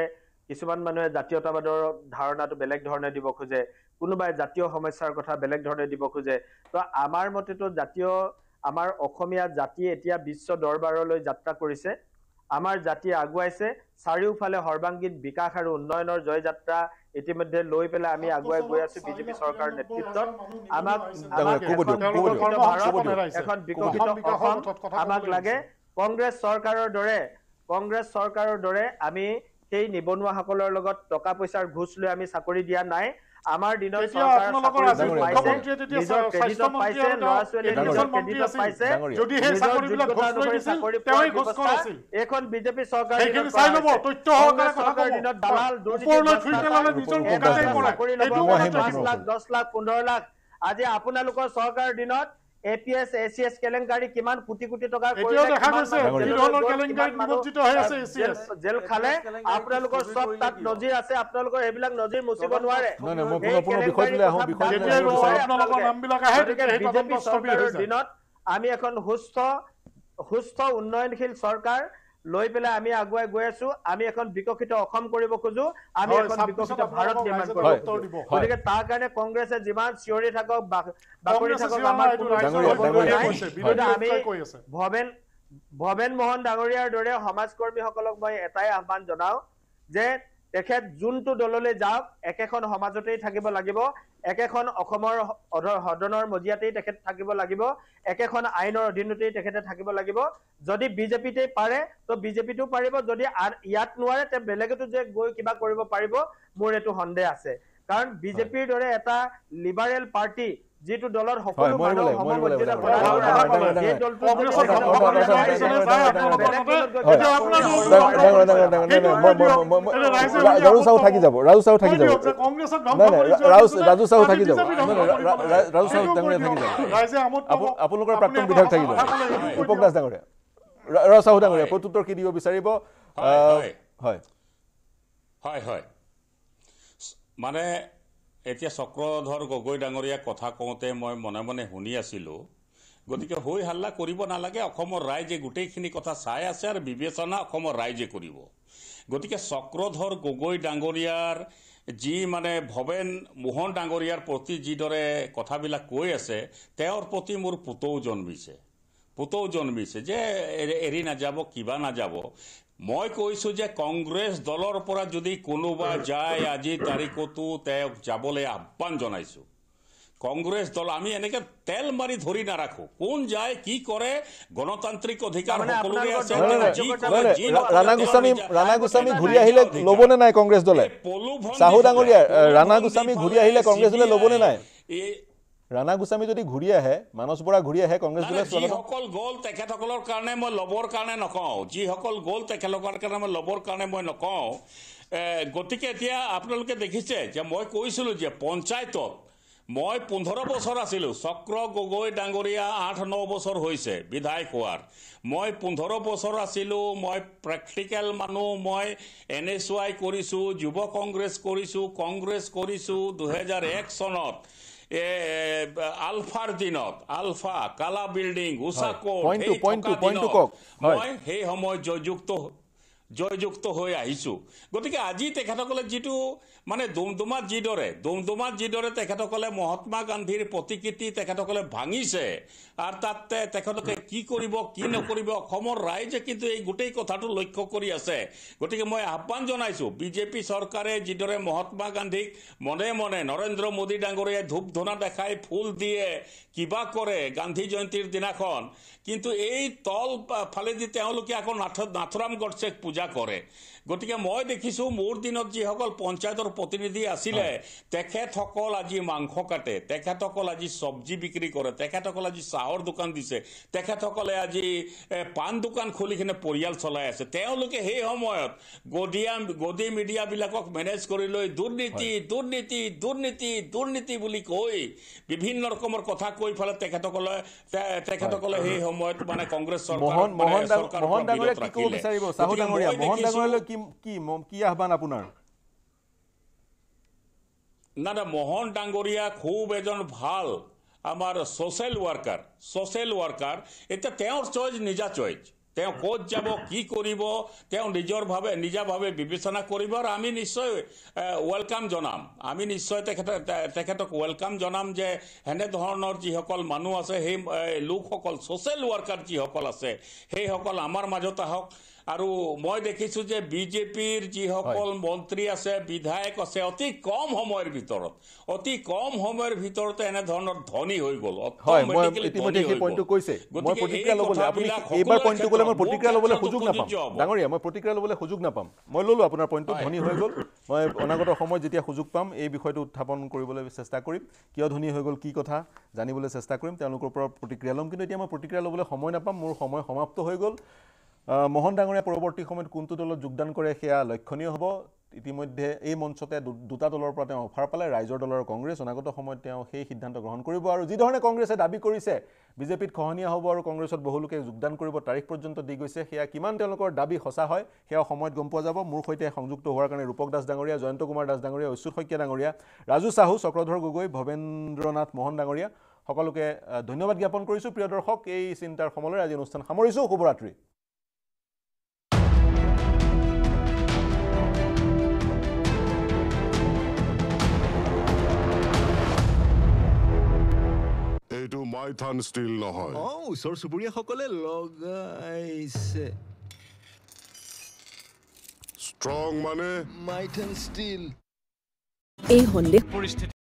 কিছুমান মানুহে জাতীয়তাবাদৰ ধাৰণাটো বেলেগ ধৰণে দিব খোজে কোনোবাই জাতীয় সমস্যাৰ কথা বেলেগ ধৰণে দিব খোজে তো আমাৰ মতেতো জাতীয় আমাৰ অসমীয়া জাতিয়ে এতিয়া বিশ্ব দৰবাৰলৈ যাত্ৰা কৰিছে আমাৰ জাতিয়ে আগুৱাইছে চাৰিওফালে সৰ্বাংগীন বিকাশ আৰু উন্নয়নৰ জয়যাত্ৰা ইতিমধ্যে লৈ পেলাই আমি আগুৱাই গৈ আছো বিজেপি চৰকাৰৰ নেতৃত্বত আমাক এখন বিকশিত অসম আমাক লাগে কংগ্ৰেছ চৰকাৰৰ দৰে কংগ্ৰেছ চৰকাৰৰ দৰে আমি সেই নিবনুৱাসকলৰ লগত টকা পইচাৰ ঘোচ লৈ আমি চাকৰি দিয়া নাই আমাৰ দিনৰ এইখন বিজেপি চৰকাৰ দহ লাখ পোন্ধৰ লাখ আজি আপোনালোকৰ চৰকাৰৰ দিনত এপিএছ এচিএছ কেলেংকাৰী কিমান কোটি কোটি টকাৰ কৰিলে দেখা গৈছে কি ধৰণৰ কেলেংকাৰী নিবদ্ধিত জেল খালে আপোনালোকৰ সব তাত নজিৰ আছে আপোনালোকৰ এবিলাক নজিৰ মুছিব নোৱাৰে বিজেপি দিনত আমি এখন সুস্থ সুস্থ উন্নয়নশীল চৰকাৰ লৈ পেলাই আমি আগুৱাই গৈ আছো আমি এখন বিকশিত অসম কৰিব খোজো আমি এখন বিকশিত ভাৰত নিৰ্মাণ কৰিব গতিকে তাৰ কাৰণে কংগ্ৰেছে যিমান চিঞৰি থাকক বাকৰি থাকক আমি ভৱেন ভৱেন মোহন ডাঙৰীয়াৰ দৰে সমাজকৰ্মীসকলক মই এটাই আহ্বান জনাওঁ যে তেখেত যোনটো দললৈ যাওক একেখন সমাজতেই থাকিব লাগিব একেখন অসমৰ সদনৰ মজিয়াতেই তেখেত থাকিব লাগিব একেখন আইনৰ অধীনতেই তেখেতে থাকিব লাগিব যদি বিজেপিতেই পাৰে তো বিজেপিটো পাৰিব যদি ইয়াত নোৱাৰে তে বেলেগতো যে গৈ কিবা কৰিব পাৰিব মোৰ এইটো সন্দেহ আছে কাৰণ বিজেপিৰ দৰে এটা লিবাৰেল পাৰ্টি যিটো দলৰ সকলো চাহু থাকি যাব ৰাজু চাহু থাকি যাব ৰাজু চাহু থাকি যাব ৰাজু চাহু ডাঙৰীয়া থাকি যাব আপোনালোকৰ প্ৰাক্তন বিধায়ক থাকি যাব উপক দাস ডাঙৰীয়া ৰাজু চাহু ডাঙৰীয়া প্ৰত্যুত্তৰ কি দিব বিচাৰিব হয় হয় হয় মানে এতিয়া চক্ৰধৰ গগৈ ডাঙৰীয়াক কথা কওঁতে মই মনে মনে শুনি আছিলোঁ গতিকে হৈ হাল্লা কৰিব নালাগে অসমৰ ৰাইজে গোটেইখিনি কথা চাই আছে আৰু বিবেচনা অসমৰ ৰাইজে কৰিব গতিকে চক্ৰধৰ গগৈ ডাঙৰীয়াৰ যি মানে ভৱেন মোহন ডাঙৰীয়াৰ প্ৰতি যিদৰে কথাবিলাক কৈ আছে তেওঁৰ প্ৰতি মোৰ পুতৌ জন্মিছে পুতৌ জন্মিছে যে এৰি নাযাব কিবা নাযাব মই কৈছো যে কংগ্ৰেছ দলৰ পৰা যদি কোনোবা যায় আজি তাৰিখতো তেওঁক যাবলৈ আহ্বান জনাইছো কংগ্ৰেছ দল আমি এনেকে তেল মাৰি ধৰি নাৰাখো কোন যায় কি কৰে গণতান্ত্ৰিক অধিকাৰ ৰাণা গোস্বামী ঘূৰি আহিলে কংগ্ৰেছ দলে ল'বনে নাই ৰাণা গোস্বামী যদি ঘূৰি আহে মানস বৰা ঘূৰি আহে কংগ্ৰেছ যিসকল গ'ল তেখেতসকলৰ কাৰণে মই ল'বৰ কাৰণে নকওঁ যিসকল গ'ল তেখেতসকলৰ কাৰণে মই ল'বৰ কাৰণে মই নকওঁ গতিকে এতিয়া আপোনালোকে দেখিছে যে মই কৈছিলোঁ যে পঞ্চায়তত মই পোন্ধৰ বছৰ আছিলোঁ চক্ৰ গগৈ ডাঙৰীয়া আঠ ন বছৰ হৈছে বিধায়ক হোৱাৰ মই পোন্ধৰ বছৰ আছিলোঁ মই প্ৰেক্টিকেল মানুহ মই এন এছ ৱাই কৰিছোঁ যুৱ কংগ্ৰেছ কৰিছোঁ কংগ্ৰেছ কৰিছোঁ দুহেজাৰ এক চনত আলফাৰ দিনত আলফা কালা বিল্ডিং উচাকোট মই সেই সময়ত জয়যুক্ত জয়যুক্ত হৈ আহিছো গতিকে আজি তেখেতসকলে যিটো মানে ডুমডুমাত যিদৰে ডুমডুমাত যিদৰে তেখেতসকলে মহাত্মা গান্ধীৰ প্ৰতিকৃতি তেখেতসকলে ভাঙিছে আৰু তাতে তেখেতলোকে কি কৰিব কি নকৰিব অসমৰ ৰাইজে কিন্তু এই গোটেই কথাটো লক্ষ্য কৰি আছে গতিকে মই আহ্বান জনাইছোঁ বিজেপি চৰকাৰে যিদৰে মহাত্মা গান্ধীক মনে মনে নৰেন্দ্ৰ মোদী ডাঙৰীয়াই ধূপ ধূনা দেখাই ফুল দিয়ে কিবা কৰে গান্ধী জয়ন্তীৰ দিনাখন কিন্তু এই তল ফালেদি তেওঁলোকে আকৌ নাথ নাথুৰাম গডছেক পূজা কৰে গতিকে মই দেখিছোঁ মোৰ দিনত যিসকল পঞ্চায়তৰ প্ৰতিনিধি আছিলে তেখেতসকল আজি মাংস কাটে তেখেতসকল আজি চব্জি বিক্ৰী কৰে তেখেতসকল আজি চাহৰ দোকান দিছে তেখেতসকলে আজি পাণ দোকান খুলি কিনে পৰিয়াল চলাই আছে তেওঁলোকে সেই সময়ত গদিয়া গদি মিডিয়াবিলাকক মেনেজ কৰি লৈ দুৰ্নীতি দুৰ্নীতি দুৰ্নীতি দুৰ্নীতি বুলি কৈ বিভিন্ন ৰকমৰ কথা কৈ পেলাই তেখেতসকলে তেখেতসকলে সেই সময়ত মানে কংগ্ৰেছ চৰকাৰ কি কি কি আহ্বান আপোনাৰ দাদা মোহন ডাঙৰীয়া খুব এজন ভাল আমাৰ ছ'চিয়েল ৱৰ্কাৰ ছ'চিয়েল ৱৰ্কাৰ এতিয়া তেওঁৰ চইজ নিজা চইজ তেওঁ ক'ত যাব কি কৰিব তেওঁ নিজৰভাৱে নিজাভাৱে বিবেচনা কৰিব আৰু আমি নিশ্চয় ৱেলকাম জনাম আমি নিশ্চয় তেখেতে তেখেতক ৱেলকাম জনাম যে সেনেধৰণৰ যিসকল মানুহ আছে সেই লোকসকল ছ'চিয়েল ৱৰ্কাৰ যিসকল আছে সেইসকল আমাৰ মাজত আহক আৰু মই দেখিছো যে বিজেপিৰ যিসকল মন্ত্ৰী আছে বিধায়ক আছে অতি কম সময়ৰ ভিতৰত অতি কম সময়ৰ ভিতৰতে এনেধৰণৰ ধনী মই প্ৰতিক্ৰিয়া ল'বলৈ সুযোগ নাপাম মই ল'লোঁ আপোনাৰ পইণ্টটো ধনী হৈ গ'ল মই অনাগত সময়ত যেতিয়া সুযোগ পাম এই বিষয়টো উত্থাপন কৰিবলৈ চেষ্টা কৰিম কিয় ধনী হৈ গ'ল কি কথা জানিবলৈ চেষ্টা কৰিম তেওঁলোকৰ পৰা প্ৰতিক্ৰিয়া ল'ম কিন্তু এতিয়া মই প্ৰতিক্ৰিয়া ল'বলৈ সময় নাপাম মোৰ সময় সমাপ্ত হৈ গ'ল মোহন ডাঙৰীয়া পৰৱৰ্তী সময়ত কোনটো দলত যোগদান কৰে সেয়া লক্ষণীয় হ'ব ইতিমধ্যে এই মঞ্চতে দুটা দলৰ পৰা তেওঁ অফাৰ পালে ৰাইজৰ দলৰ কংগ্ৰেছ অনাগত সময়ত তেওঁ সেই সিদ্ধান্ত গ্ৰহণ কৰিব আৰু যিধৰণে কংগ্ৰেছে দাবী কৰিছে বিজেপিত খহনীয়া হ'ব আৰু কংগ্ৰেছত বহুলোকে যোগদান কৰিব তাৰিখ পৰ্যন্ত দি গৈছে সেয়া কিমান তেওঁলোকৰ দাবী সঁচা হয় সেয়াও সময়ত গম পোৱা যাব মোৰ সৈতে সংযুক্ত হোৱাৰ কাৰণে ৰূপক দাস ডাঙৰীয়া জয়ন্ত কুমাৰ দাস ডাঙৰীয়া অচ্যুত শইকীয়া ডাঙৰীয়া ৰাজু চাহু চক্ৰধৰ গগৈ ভৱেন্দ্ৰনাথ মোহন ডাঙৰীয়া সকলোকে ধন্যবাদ জ্ঞাপন কৰিছোঁ প্ৰিয় দৰ্শক এই চিন্তাৰ সমলৰে আজি অনুষ্ঠান সামৰিছোঁ শুভৰাত্ৰি পাইথান ষ্টিল নহয় অঁ ওচৰ চুবুৰীয়াসকলে লগাইছে ষ্ট্ৰং মানে মাইথান ষ্টিল এই সন্দেহ পৰিস্থিতি